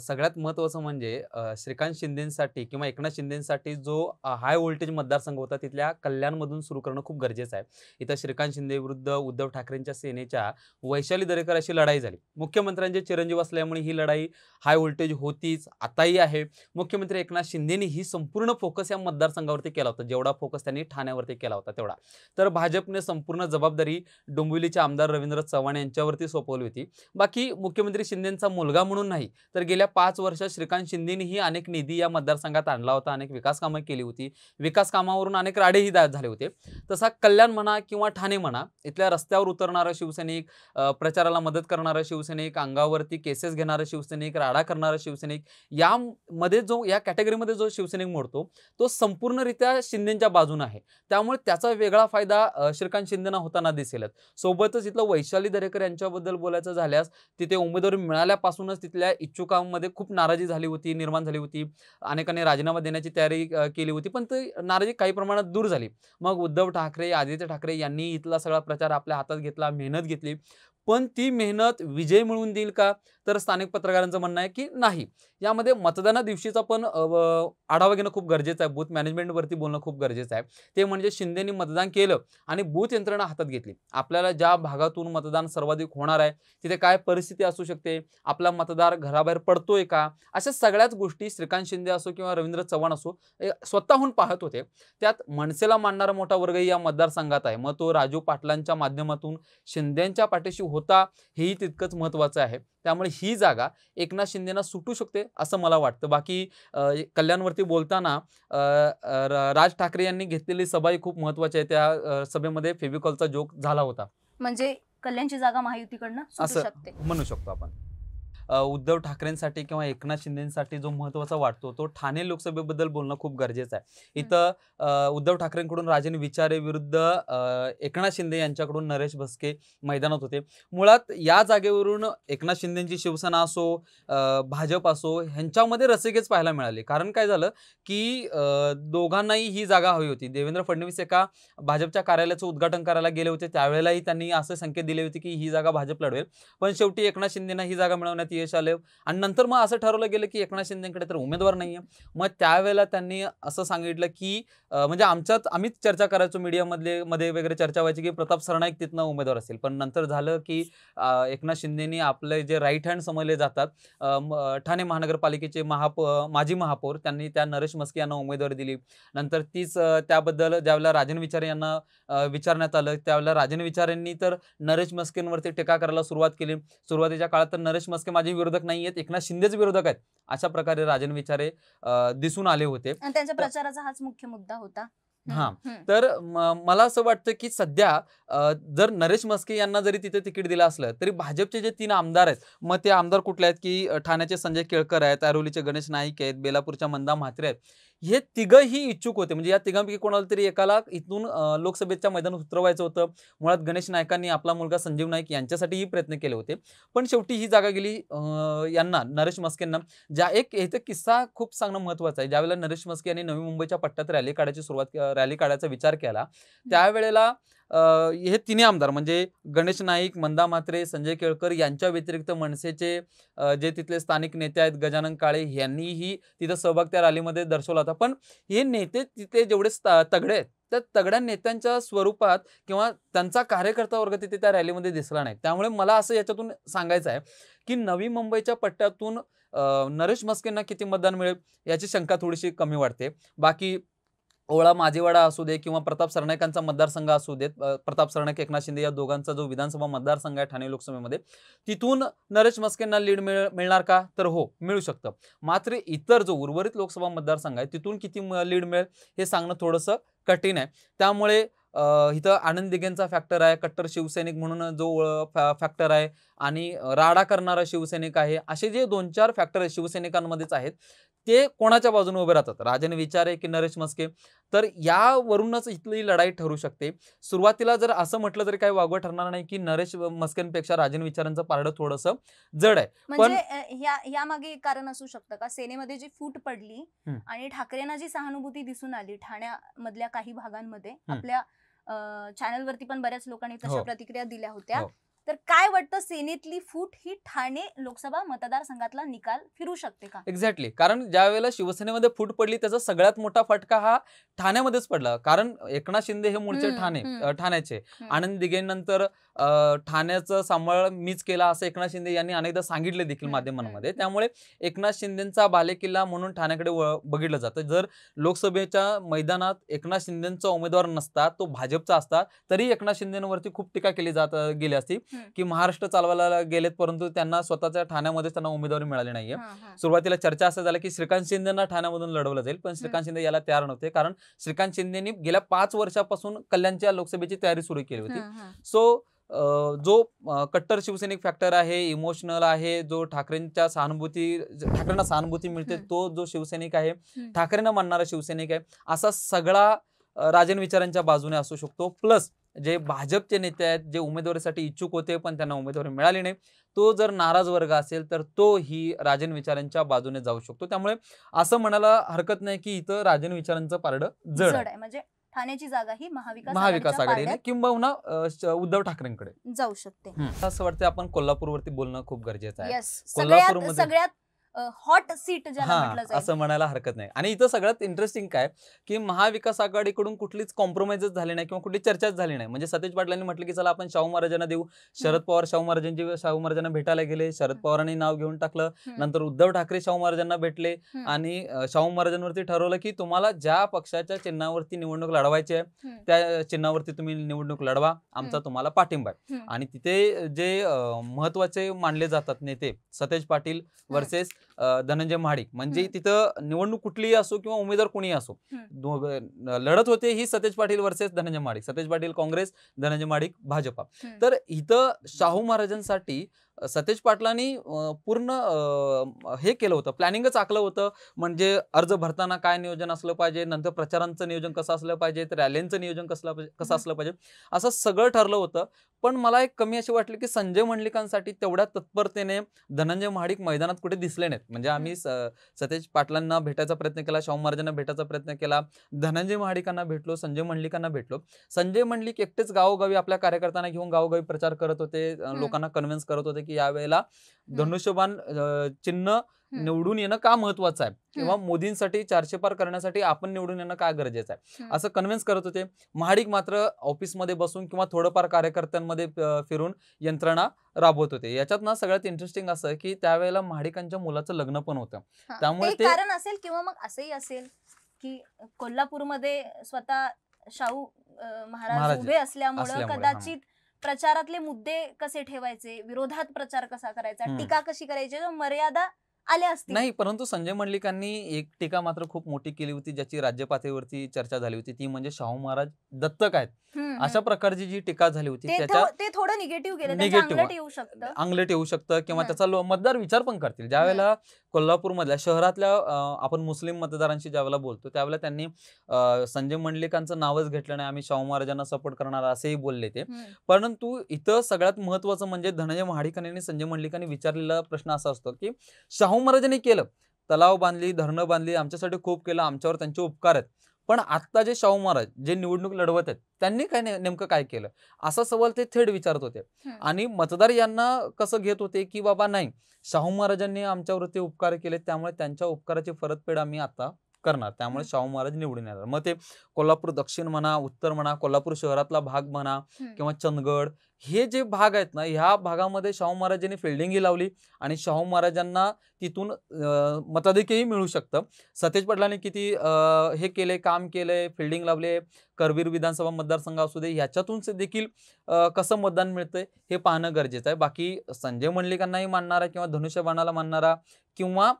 सगळ्यात महत्त्वाचं म्हणजे श्रीकांत शिंदेंसाठी किंवा एकनाथ शिंदेंसाठी जो हाय व्होल्टेज मतदारसंघ होता तिथल्या कल्याणमधून सुरू करणं खूप गरजेचं आहे इथं श्रीकांत शिंदे विरुद्ध उद्धव ठाकरेंच्या सेनेच्या वैशाली दरेकर अशी लढाई झाली मुख्यमंत्र्यांचे चिरंजीव असल्यामुळे ही लढाई हाय व्होल्टेज होतीच आताही आहे मुख्यमंत्री एकनाथ शिंदेनी ही संपूर्ण फोकस या मतदारसंघावरती केला होता जेवढा फोकस त्यांनी ठाण्यावरती केला होता तेवढा तर भाजपने संपूर्ण जबाबदारी डोंबिवलीचे आमदार रवींद्र चव्हाण यांच्यावरती सोपवली होती बाकी मुख्यमंत्री शिंदेंचा मुलगा म्हणून नाही तर गेले गेल्या पाच वर्षात श्रीकांत शिंदेनीही अनेक निधी या मतदारसंघात आणला होता अनेक विकास कामं केली होती विकास कामावरून अनेक राडेही दायर झाले होते तसा कल्याण म्हणा किंवा ठाणे म्हणा इथल्या रस्त्यावर उतरणारा शिवसैनिक प्रचाराला मदत करणारा शिवसैनिक अंगावरती केसेस घेणारा शिवसैनिक राडा करणारा शिवसैनिक यामध्ये जो या कॅटेगरीमध्ये जो शिवसैनिक मोडतो तो संपूर्णरित्या शिंदेच्या बाजून आहे त्यामुळे त्याचा वेगळा फायदा श्रीकांत शिंदेना होताना दिसेलच सोबतच इथलं वैशाली दरेकर यांच्याबद्दल बोलायचं झाल्यास तिथे उमेदवारी मिळाल्यापासूनच तिथल्या इच्छुकां मध्ये खूप नाराजी झाली होती निर्माण झाली होती अनेकांनी राजीनामा देण्याची तयारी केली होती पण ती नाराजी काही प्रमाणात दूर झाली मग उद्धव ठाकरे आदित्य ठाकरे यांनी इथला सगळा प्रचार आपल्या हातात घेतला मेहनत घेतली पण ती मेहनत विजय मिळवून देईल का तर स्थानिक पत्रकारांचं म्हणणं आहे की नाही यामध्ये मतदाना दिवशीचा पण आढावा घेणं खूप गरजेचं आहे बूथ मॅनेजमेंटवरती बोलणं खूप गरजेचं आहे ते म्हणजे शिंदेनी मतदान केलं आणि बूथ यंत्रणा हातात घेतली आपल्याला ज्या भागातून मतदान सर्वाधिक होणार आहे तिथे काय परिस्थिती असू शकते आपला मतदार घराबाहेर पडतोय का अशा सगळ्याच गोष्टी श्रीकांत शिंदे असो किंवा रवींद्र चव्हाण असो स्वतःहून पाहत होते त्यात मनसेला मानणारा मोठा वर्गही या मतदारसंघात आहे मग तो राजू पाटलांच्या माध्यमातून शिंदेच्या पाठीशी होता हेही तितकंच महत्त्वाचं आहे त्यामुळे ही जागा एकनाथ शिंदेना सुटू शकते असं मला वाटतं बाकी कल्याणवरती बोलताना राज ठाकरे यांनी घेतलेली सभा ही खूप महत्वाची आहे त्या सभेमध्ये फेविकॉलचा जोक झाला होता म्हणजे कल्याणची जागा महायुतीकडनं असं शकते म्हणू शकतो आपण उद्धव ठाकरेंसाठी किंवा एकनाथ शिंदेसाठी जो महत्त्वाचा वाटतो तो ठाणे लोकसभेबद्दल बोलणं खूप गरजेचं आहे इथं उद्धव ठाकरेंकडून राजन विचारे विरुद्ध एकनाथ शिंदे यांच्याकडून नरेश भस्के मैदानात होते मुळात या जागेवरून एकनाथ शिंदेची शिवसेना असो भाजप असो ह्यांच्यामध्ये रसिकेच पाहायला मिळाले कारण काय झालं की दोघांनाही ही जागा हवी होती देवेंद्र फडणवीस एका भाजपच्या कार्यालयाचं उद्घाटन करायला गेले होते त्यावेळेलाही त्यांनी असे संकेत दिले होते की ही जागा भाजप लढवेल पण शेवटी एकनाथ शिंदेना ही जागा मिळवण्यात यश आणि नंतर मग असं ठरवलं गेलं की एकनाथ शिंदेकडे तर उमेदवार नाही आहे मग त्यावेळेला त्यांनी असं सांगितलं की म्हणजे आमच्यात आम्हीच चर्चा करायचो मीडियामधले मध्ये वगैरे चर्चा व्हायची की प्रताप सरनाईक तिथनं उमेदवार असेल पण नंतर झालं की एकनाथ शिंदेनी आपले जे राईट हँड समजले जातात ठाणे महानगरपालिकेचे महाप माजी महापौर त्यांनी त्या नरेश मस्के यांना उमेदवारी दिली नंतर तीच त्याबद्दल ज्यावेळेला राजन विचारे यांना विचारण्यात आलं त्यावेळेला राजन विचारेंनी तर नरेश मस्केंवरती टीका करायला सुरुवात केली सुरुवातीच्या काळात तर नरेश मस्के माझे शिवाजी विरोधक नाही आहेत एकनाथ शिंदेच विरोधक आहेत अशा प्रकारे राजन विचारे दिसून आले होते त्यांच्या प्रचाराचा हाच मुख्य मुद्दा होता हा तर मला असं वाटतं की सध्या जर नरेश मस्के यांना जरी तिथे तिकीट दिलं असलं तरी भाजपचे जे तीन आमदार आहेत मग ते आमदार कुठले आहेत की ठाण्याचे संजय केळकर आहेत ऐरोलीचे गणेश नाईक आहेत बेलापूरच्या मंदा म्हात्रे आहेत हे तिघंही इच्छुक होते म्हणजे या तिघांपैकी कोणाला तरी एकाला इथून लोकसभेच्या मैदानात उतरवायचं होतं मुळात गणेश नायकांनी आपला मुलगा संजीव नाईक यांच्यासाठीही प्रयत्न केले होते पण शेवटी ही जागा गेली यांना नरेश मस्केंना ज्या एक इथे किस्सा खूप सांगणं महत्त्वाचं आहे ज्यावेळेला नरेश मस्के यांनी नवी मुंबईच्या पट्ट्यात रॅली काढायची सुरुवात रॅली काढायचा विचार केला त्यावेळेला हे तिन्ही आमदार म्हणजे गणेश नाईक मंदा म्हात्रे संजय केळकर यांच्या व्यतिरिक्त मनसेचे जे तिथले स्थानिक नेते आहेत गजानन काळे यांनीही तिथं सहभाग त्या रॅलीमध्ये दर्शवला होता पण हे नेते तिथे जेवढे तगडे आहेत त्या तगड्या नेत्यांच्या स्वरूपात किंवा त्यांचा कार्यकर्ता वर्ग तिथे त्या रॅलीमध्ये दिसला नाही त्यामुळे मला असं याच्यातून सांगायचं आहे की नवी मुंबईच्या पट्ट्यातून नरेश मस्केंना किती मतदान मिळेल याची शंका थोडीशी कमी वाटते बाकी ओळा माजीवाडा असू दे किंवा प्रताप सरनाईकांचा मतदारसंघ असू देत प्रताप सरनाईक एकनाथ शिंदे या दोघांचा जो विधानसभा मतदारसंघ आहे ठाणे लोकसभेमध्ये तिथून नरेश मस्केंना लीड मिळ मिळणार का तर हो मिळू शकतं मात्र इतर जो उर्वरित लोकसभा मतदारसंघ आहे तिथून किती लीड मिळेल हे सांगणं थोडंसं कठीण आहे त्यामुळे इथं आनंद दिघेंचा फॅक्टर आहे कट्टर शिवसैनिक म्हणून जो फॅक्टर आहे आणि राडा करणारा शिवसैनिक आहे असे जे दोन चार फॅक्टर शिवसैनिकांमध्येच आहेत ते कोणाच्या बाजूने उभे राहतात राजन विचारे की नरेश मस्के तर यावरूनच इथली लढाई ठरू शकते सुरुवातीला जर असं म्हटलं तरी काही वागवं ठरणार नाही की नरेश मस्केंपेक्षा राजन विचारांचं पारडं थोडंसं जड आहे म्हणजे पण यामागे कारण असू शकतं का सेनेमध्ये जी फूट पडली आणि ठाकरेंना जी सहानुभूती दिसून आली ठाण्यामधल्या काही भागांमध्ये आपल्या वरती पण बऱ्याच लोकांनी तशा हो. प्रतिक्रिया दिल्या होत्या हो. तर काय वाटतं सेनेतली फूट ही ठाणे लोकसभा मतदारसंघातला निकाल फिरू शकते का एक्झॅक्टली कारण ज्या वेळेला शिवसेनेमध्ये फूट पडली त्याचा सगळ्यात मोठा फटका हा ठाण्यामध्येच पडला कारण एकनाथ शिंदे हे मूळचे ठाणे ठाण्याचे आनंद दिघे नंतर ठाण्याचं सांभाळ मीच केला असं एकनाथ शिंदे यांनी अनेकदा सांगितले देखील माध्यमांमध्ये त्यामुळे एकनाथ शिंदेचा बालेकिल्ला म्हणून ठाण्याकडे बघितलं जातं जर लोकसभेच्या मैदानात एकनाथ शिंदेचा उमेदवार नसता तो भाजपचा असता तरी एकनाथ शिंदेवरती खूप टीका केली जात गेली असती की महाराष्ट्र चालवायला गेलेत परंतु त्यांना स्वतःच्या ठाण्यामध्ये त्यांना उमेदवारी मिळाली नाहीये सुरुवातीला चर्चा असं झाली की श्रीकांत शिंदेना ठाण्यामधून लढवलं जाईल पण श्रीकांत शिंदे याला तयार नव्हते कारण श्रीकांत शिंदेनी गेल्या पाच वर्षापासून कल्याणच्या लोकसभेची तयारी सुरू केली होती सो जो कट्टर शिवसैनिक फॅक्टर आहे इमोशनल आहे जो ठाकरेंच्या सहानुभूती ठाकरेंना सहानुभूती मिळते तो जो शिवसैनिक आहे ठाकरेंना मानणारा शिवसैनिक आहे असा सगळा राजन विचारांच्या बाजूने असू शकतो प्लस जे भाजपचे नेते आहेत जे उमेदवारीसाठी इच्छुक होते पण त्यांना उमेदवारी मिळाली नाही तो जर नाराज वर्ग असेल तर तो ही राजन विचारांच्या बाजूने जाऊ शकतो त्यामुळे असं म्हणायला हरकत नाही की इथं राजन विचारांचं पारड जड आहे म्हणजे ठाण्याची जागा ही महाविकास महाविकास आघाडीने किंबहुना उद्धव ठाकरेंकडे जाऊ शकते असं वाटतं आपण कोल्हापूरवरती बोलणं खूप गरजेचं आहे सगळ्यात हॉट सीट ज्याला म्हटलं जाईल असं म्हणायला हरकत नाही आणि इथं सगळ्यात इंटरेस्टिंग काय की महाविकास आघाडीकडून कुठलीच कॉम्प्रोमाइजच झाली नाही किंवा कुठली चर्चाच झाली नाही म्हणजे सतेज पाटलांनी म्हटलं की चला आपण शाहू महाराजांना देऊ शरद पवार शाहू महाराजांची शाहू महाराजांना भेटायला गेले शरद पवारांनी नाव घेऊन टाकलं नंतर उद्धव ठाकरे शाहू महाराजांना भेटले आणि शाहू महाराजांवरती ठरवलं की तुम्हाला ज्या पक्षाच्या चिन्हावरती निवडणूक लढवायची आहे त्या चिन्हावरती तुम्ही निवडणूक लढवा आमचा तुम्हाला पाठिंबा आहे आणि तिथे जे महत्वाचे मानले जातात नेते सतेज पाटील वर्सेस धनंजय महाडिक म्हणजे तिथं निवडणूक कुठलीही असो किंवा उमेदवार कोणी असो लढत होते ही सतेज पाटील वर्सेस धनंजय महाडिक सतेज पाटील काँग्रेस धनंजय महाडिक भाजपा तर इथं शाहू महाराजांसाठी सतेज पाटलांनी पूर्ण हे केलं होतं प्लॅनिंगच आखलं होतं म्हणजे अर्ज भरताना काय नियोजन असलं पाहिजे नंतर प्रचारांचं नियोजन कसं असलं पाहिजे रॅलींचं नियोजन कसलं कसं असलं पाहिजे असं सगळं ठरलं होतं पण मला एक कमी अशी वाटली की संजय मंडलिकांसाठी तेवढ्या तत्परतेने धनंजय महाडिक मैदानात कुठे दिसले नाहीत म्हणजे आम्ही सतेज पाटलांना भेटायचा प्रयत्न केला शाहू महाराजांना भेटायचा प्रयत्न केला धनंजय महाडिकांना भेटलो संजय मंडलिकांना भेटलो संजय मंडलिक एकटेच गावोगावी आपल्या कार्यकर्त्यांना घेऊन गावोगावी प्रचार करत होते लोकांना कन्व्हिन्स करत होते की यावेळेला धनुष्यबाण चिन्ह निवडून येणं का महत्वाचं आहे किंवा मोदींसाठी चारशे पार करण्यासाठी आपण निवडून येणं का गरजेचं आहे असं कन्व्हिन्स करत होते महाडिक मात्र ऑफिसमध्ये बसून किंवा थोडंफार कार्यकर्त्यांमध्ये फिरून यंत्रणा राबवत होते याच्यात ना सगळ्यात इंटरेस्टिंग असं की त्यावेळेला महाडिकांच्या मुलाचं लग्न पण होतं त्यामुळे ते कारण असेल किंवा मग असंही असेल की कोल्हापूरमध्ये स्वतः शाहू महाराज उभे असल्यामुळे कदाचित प्रचारातले मुद्दे कसे ठेवायचे विरोधात प्रचार कसा करायचा टीका कशी करायची मर्यादा आले असते नाही परंतु संजय मंडलिकांनी एक टीका मात्र खूप मोठी केली होती ज्याची राज्य चर्चा झाली होती ती म्हणजे शाहू महाराज दत्तक आहेत अशा प्रकारची जी टीका झाली होती त्याच्या ते थोडं निगेटिव्ह अंगलट येऊ शकतं किंवा त्याचा मतदार विचार पण करतील ज्या वेळेला मधल्या शहरातल्या आपण मुस्लिम मतदारांशी ज्यावेळेला बोलतो त्यावेळेला त्यांनी संजय मंडलिकांचं नावच घेतलं नाही आम्ही शाहू महाराजांना सपोर्ट करणार असेही बोलले ते परंतु इथं सगळ्यात महत्वाचं म्हणजे धनंजय महाडिकांनी संजय मंडलिकांनी विचारलेला प्रश्न असा असतो की शाहू महाराजांनी केलं तलाव बांधली धरणं बांधली आमच्यासाठी खूप केलं आमच्यावर त्यांचे उपकार आहेत पण आत्ता जे शाहू महाराज जे निवडणूक लढवत आहेत त्यांनी काय नेमकं काय केलं असा सवाल ते थेट विचारत होते आणि मतदार यांना कसं घेत होते की बाबा नाही शाहू महाराजांनी आमच्यावरती उपकार केले त्यामुळे त्यांच्या उपकाराची परतफेड आम्ही आता करणार त्यामुळे शाहू महाराज निवडून येणार मग ते कोल्हापूर दक्षिण म्हणा उत्तर म्हणा कोल्हापूर शहरातला भाग म्हणा किंवा चंदगड हे जे भाग आहेत ना ह्या भागामध्ये शाहू महाराजांनी फिल्डिंगही लावली आणि शाहू महाराजांना तिथून मताधिकही मिळू शकतं सतेज पटलांनी किती हे केले काम केले फिल्डिंग लावले करवीर विधानसभा मतदारसंघ असू दे ह्याच्यातून देखील कसं मतदान मिळतंय हे पाहणं गरजेचं आहे बाकी संजय मंडलिकांनाही मानणारा किंवा धनुष्यबाणाला मानणारा किंवा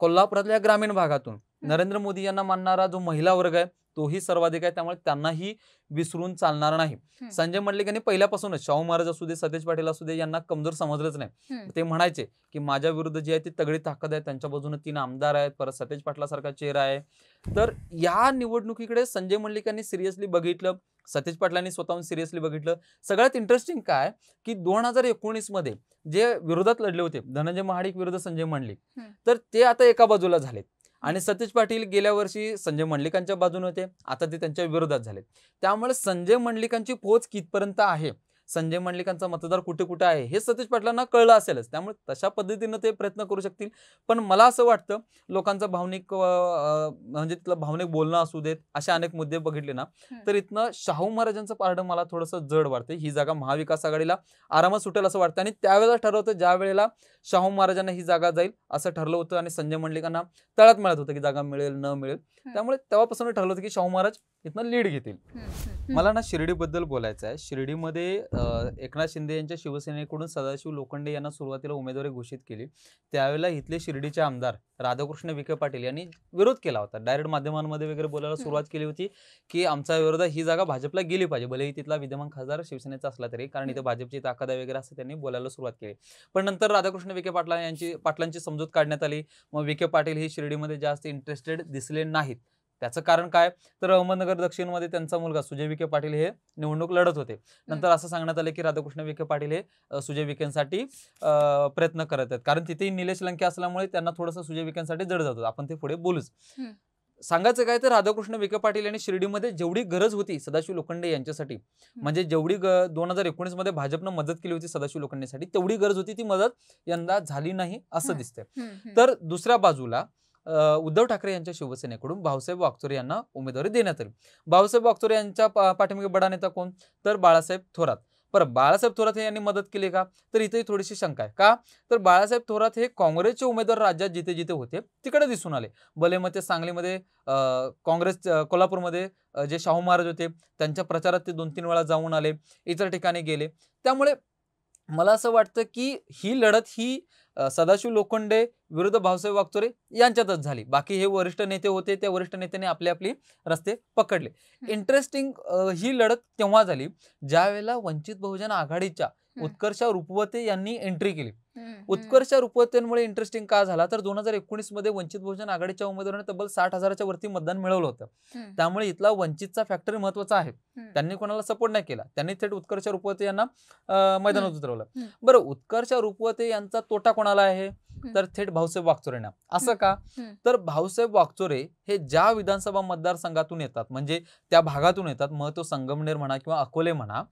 कोल्हापुरातल्या ग्रामीण भागातून नरेंद्र मोदी यांना मानणारा जो महिला वर्ग आहे तोही सर्वाधिक आहे त्यामुळे त्यांनाही विसरून चालणार नाही संजय मंडलिक यांनी पहिल्यापासूनच शाहू महाराज असू दे सतेज पाटील असू दे यांना कमजोर समजलंच नाही ते म्हणायचे की माझ्या विरुद्ध जी आहे ती तगडी ताकद आहे त्यांच्या बाजूने तीन आमदार आहेत परत सतेज पाटलासारखा चेहरा आहे तर या निवडणुकीकडे संजय मंडलिक यांनी सिरियसली बघितलं सतेज पाटलांनी स्वतःहून सिरियसली बघितलं सगळ्यात इंटरेस्टिंग काय की दोन हजार एकोणीस मध्ये जे विरोधात लढले होते धनंजय महाडिक विरुद्ध संजय मंडलिक तर ते आता एका बाजूला झालेत आणि सतीश पाटील गेल्या वर्षी संजय मंडलिकांच्या बाजूने होते आता ते त्यांच्या विरोधात झाले त्यामुळे संजय मंडलिकांची पोच कितपर्यंत आहे संजय मंडलिकांचा मतदार कुठे कुठे आहे हे सतीश पाटलांना कळलं असेलच त्यामुळे तशा पद्धतीनं ते प्रयत्न करू शकतील पण मला असं वाटतं लोकांचा भावनिक म्हणजे तिथलं भावनिक बोलणं असू देत अशा अनेक मुद्दे बघितले ना तर इथनं शाहू महाराजांचं पारडं मला थोडंसं जड वाटतं ही जागा महाविकास आघाडीला आरामात सुटेल असं वाटतं आणि त्यावेळेला ठरवतं ज्या वेळेला शाहू महाराजांना ही जागा जाईल असं ठरलं होतं आणि संजय मंडलिकांना तळात मिळत होतं की जागा मिळेल न मिळेल त्यामुळे तेव्हापासून ठरलं होतं की शाहू महाराज इथनं लीड घेतील मला ना शिर्डीबद्दल बोलायचं आहे शिर्डीमध्ये एकनाथ शिंदे यांच्या शिवसेनेकडून सदाशिव लोखंडे यांना सुरुवातीला उमेदवारी घोषित केली त्यावेळेला इथले शिर्डीचे आमदार राधाकृष्ण विखे पाटील यांनी विरोध केला होता डायरेक्ट माध्यमांमध्ये वगैरे बोलायला सुरुवात केली होती की आमचा विरोध ही जागा भाजपला गेली पाहिजे भलेही तिथला विद्यमान खासदार शिवसेनेचा असला तरी कारण इथे भाजपची ताकद वगैरे असं त्यांनी बोलायला सुरुवात केली पण नंतर राधाकृष्ण विखे पाटला यांची पाटलांची समजूत काढण्यात आली मग विखे पाटील हे शिर्डीमध्ये जास्त इंटरेस्टेड दिसले नाहीत त्याचं कारण काय तर अहमदनगर दक्षिणमध्ये त्यांचा मुलगा सुजय विखे पाटील हे निवडणूक लढत होते नंतर असं सांगण्यात आलं की राधाकृष्ण विखे पाटील हे सुजय विखेंसाठी प्रयत्न करत आहेत कारण तिथेही निलेश लंके असल्यामुळे त्यांना थोडंसं सुजय विखेंसाठी जड जातो आपण ते पुढे बोलूच सांगायचं काय तर राधाकृष्ण विखे पाटील यांनी शिर्डीमध्ये जेवढी गरज होती सदाशिव लोखंडे यांच्यासाठी म्हणजे जेवढी दोन हजार एकोणीस मध्ये भाजपनं मदत केली होती सदाशिव लोखंडेसाठी तेवढी गरज होती ती मदत यंदा झाली नाही असं दिसतंय तर दुसऱ्या बाजूला उद्धव ठाकरे यांच्या शिवसेनेकडून भाऊसाहेब वागचोरे यांना उमेदवारी देण्यात आली भाऊसाहेब वागचोरे यांच्या पाठिंबा बडा नेता कोण तर बाळासाहेब थोरात पर बाळासाहेब थोरात हे यांनी मदत केली का तर इथेही थोडीशी शंका आहे का तर बाळासाहेब थोरात हे काँग्रेसचे उमेदवार राज्यात जिथे जिथे होते तिकडे दिसून आले भले मग ते सांगलीमध्ये काँग्रेस कोल्हापूरमध्ये जे शाहू महाराज होते त्यांच्या प्रचारात ते दोन तीन वेळा जाऊन आले इतर ठिकाणी गेले त्यामुळे मला असं वाटतं की ही लढत ही सदाशिव लोखंडे विरुद्ध भाऊसाहेब वागचोरे यांच्यातच झाली बाकी हे वरिष्ठ नेते होते त्या वरिष्ठ नेत्याने आपले आपली रस्ते पकडले इंटरेस्टिंग ही लढत तेव्हा झाली ज्यावेळेला वंचित बहुजन आघाडीच्या उत्कर्षा रुपवते यांनी एंट्री केली उत्कर्ष रूपवतेमुळे इंटरेस्टिंग का झाला तर दोन हजार एकोणीस मध्ये वंचित बहुजन आघाडीच्या उमेदवाराने तब्बल साठ हजाराच्या वरती मतदान मिळवलं होतं त्यामुळे इथला वंचितचा फॅक्टर महत्वाचा आहे त्यांनी कोणाला सपोर्ट नाही केला त्यांनी थेट उत्कर्ष रुपवते यांना मैदानात उतरवलं बरं उत्कर्ष रुपवते यांचा तोटा कोणाला आहे तर थेट भाऊसाहेब वागचोरेंना असं का तर भाऊसाहेब वागचोरे हे ज्या विधानसभा मतदारसंघातून येतात म्हणजे त्या भागातून येतात मग तो संगमनेर म्हणा किंवा अकोले म्हणा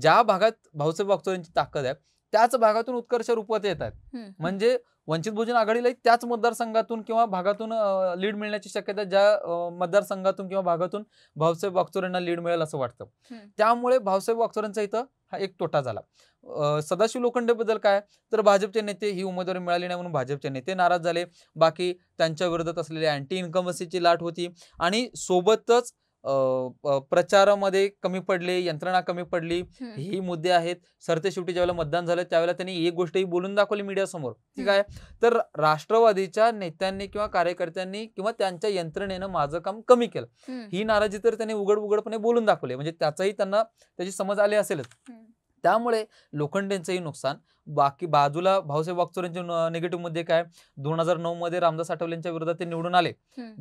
ज्या भागात भाऊसाहेब यांची ताकद आहे त्याच भागातून उत्कर्ष रूपात येत आहेत म्हणजे वंचित बहुजन आघाडीला त्याच मतदारसंघातून किंवा भागातून लीड मिळण्याची शक्यता ज्या मतदारसंघातून किंवा भागातून भाऊसाहेब वागचोरेंना लीड मिळेल असं वाटतं त्यामुळे भाऊसाहेब वागचोरेंचा इथं हा एक तोटा झाला सदाशिव लोखंडे बद्दल काय तर भाजपचे नेते ही उमेदवारी मिळाली नाही म्हणून भाजपचे नेते नाराज झाले बाकी त्यांच्या विरोधात असलेली अँटी इन्कमसीची लाट होती आणि सोबतच प्रचारामध्ये कमी पडले यंत्रणा कमी पडली ही मुद्दे आहेत सरते शेवटी ज्यावेळेला मतदान झालं त्यावेळेला त्यांनी एक गोष्ट ही बोलून दाखवली मीडियासमोर ठीक आहे तर राष्ट्रवादीच्या नेत्यांनी किंवा कार्यकर्त्यांनी किंवा त्यांच्या यंत्रणेनं माझं काम कमी केलं ही नाराजी तर त्यांनी उघड उघडपणे बोलून दाखवली म्हणजे त्याचही त्यांना त्याची समज आली असेलच त्यामुळे लोखंडेंचंही नुकसान बाकी बाजूला भाऊसाहेब वागचोरेंचे निगेटिव्ह मध्ये काय दोन हजार नऊ मध्ये रामदास आठवलेंच्या विरोधात ते निवडून आले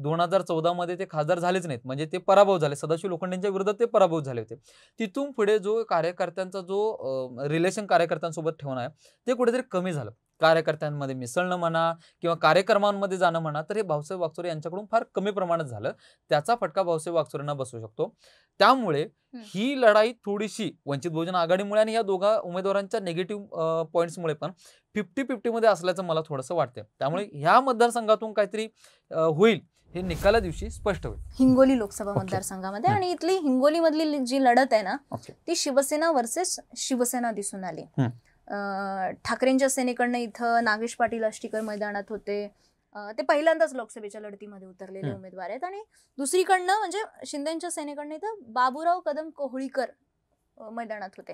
दोन हजार चौदा मध्ये ते खासदार झालेच नाहीत म्हणजे ते पराभव झाले सदाशिव लोखंडेंच्या विरोधात ते पराभव झाले होते तिथून पुढे जो कार्यकर्त्यांचा जो रिलेशन कार्यकर्त्यांसोबत ठेवणं आहे ते कुठेतरी कमी झालं कार्यकर्त्यांमध्ये मिसळणं म्हणा किंवा कार्यक्रमांमध्ये जाणं म्हणा तर हे भाऊसाहेब वागचोरे यांच्याकडून फार कमी प्रमाणात झालं त्याचा फटका भाऊसाहेब वागचोरेंना बसू शकतो त्यामुळे ही लढाई थोडीशी वंचित बहुजन आघाडीमुळे आणि या दोघा उमेदवारांच्या निगेटिव्ह पॉईंट्समुळे पण फिफ्टी फिफ्टीमध्ये असल्याचं मला थोडंसं वाटतं त्यामुळे ह्या मतदारसंघातून काहीतरी होईल हे निकाला दिवशी स्पष्ट होईल हिंगोली लोकसभा मतदारसंघामध्ये आणि इथली हिंगोली मधली जी लढत आहे ना ती शिवसेना वर्सेस शिवसेना दिसून आली ठाकरेंच्या सेनेकडनं इथं नागेश पाटील आष्टीकर मैदानात होते ते पहिल्यांदाच लोकसभेच्या लढतीमध्ये उतरलेले उमेदवार आहेत आणि दुसरीकडनं म्हणजे शिंदेच्या सेनेकडनं इथं बाबूराव कदम कोहळीकर मैदानात होते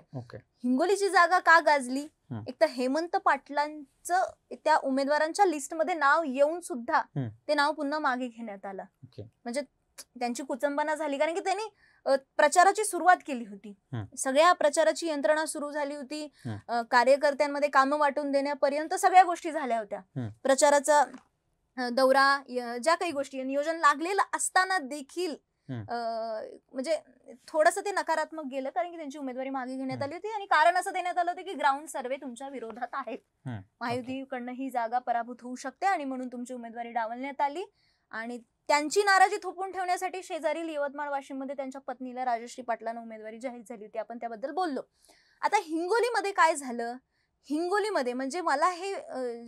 हिंगोलीची जागा का गाजली एक तर हेमंत पाटलांच त्या उमेदवारांच्या लिस्टमध्ये नाव येऊन सुद्धा ते नाव पुन्हा मागे घेण्यात आलं म्हणजे त्यांची कुचंबना झाली कारण की त्यांनी प्रचाराची सुरुवात केली होती सगळ्या प्रचाराची यंत्रणा सुरू झाली होती कार्यकर्त्यांमध्ये कामं वाटून देण्यापर्यंत सगळ्या गोष्टी झाल्या होत्या प्रचाराचा दौरा ज्या काही गोष्टी नियोजन लागलेलं असताना देखील म्हणजे थोडस ते नकारात्मक गेलं कारण की त्यांची उमेदवारी मागे घेण्यात आली होती आणि कारण असं देण्यात आलं होतं की ग्राउंड सर्वे तुमच्या विरोधात आहेत महायुतीकडनं ही जागा पराभूत होऊ शकते आणि म्हणून तुमची उमेदवारी डावलण्यात आली आणि त्यांची नाराजी थोपून ठेवण्यासाठी शेजारील यवतमाळ वाशिममध्ये त्यांच्या पत्नीला राजश्री पाटलांना उमेदवारी जाहीर झाली होती आपण त्याबद्दल बोललो आता हिंगोलीमध्ये काय झालं हिंगोलीमध्ये म्हणजे मला हे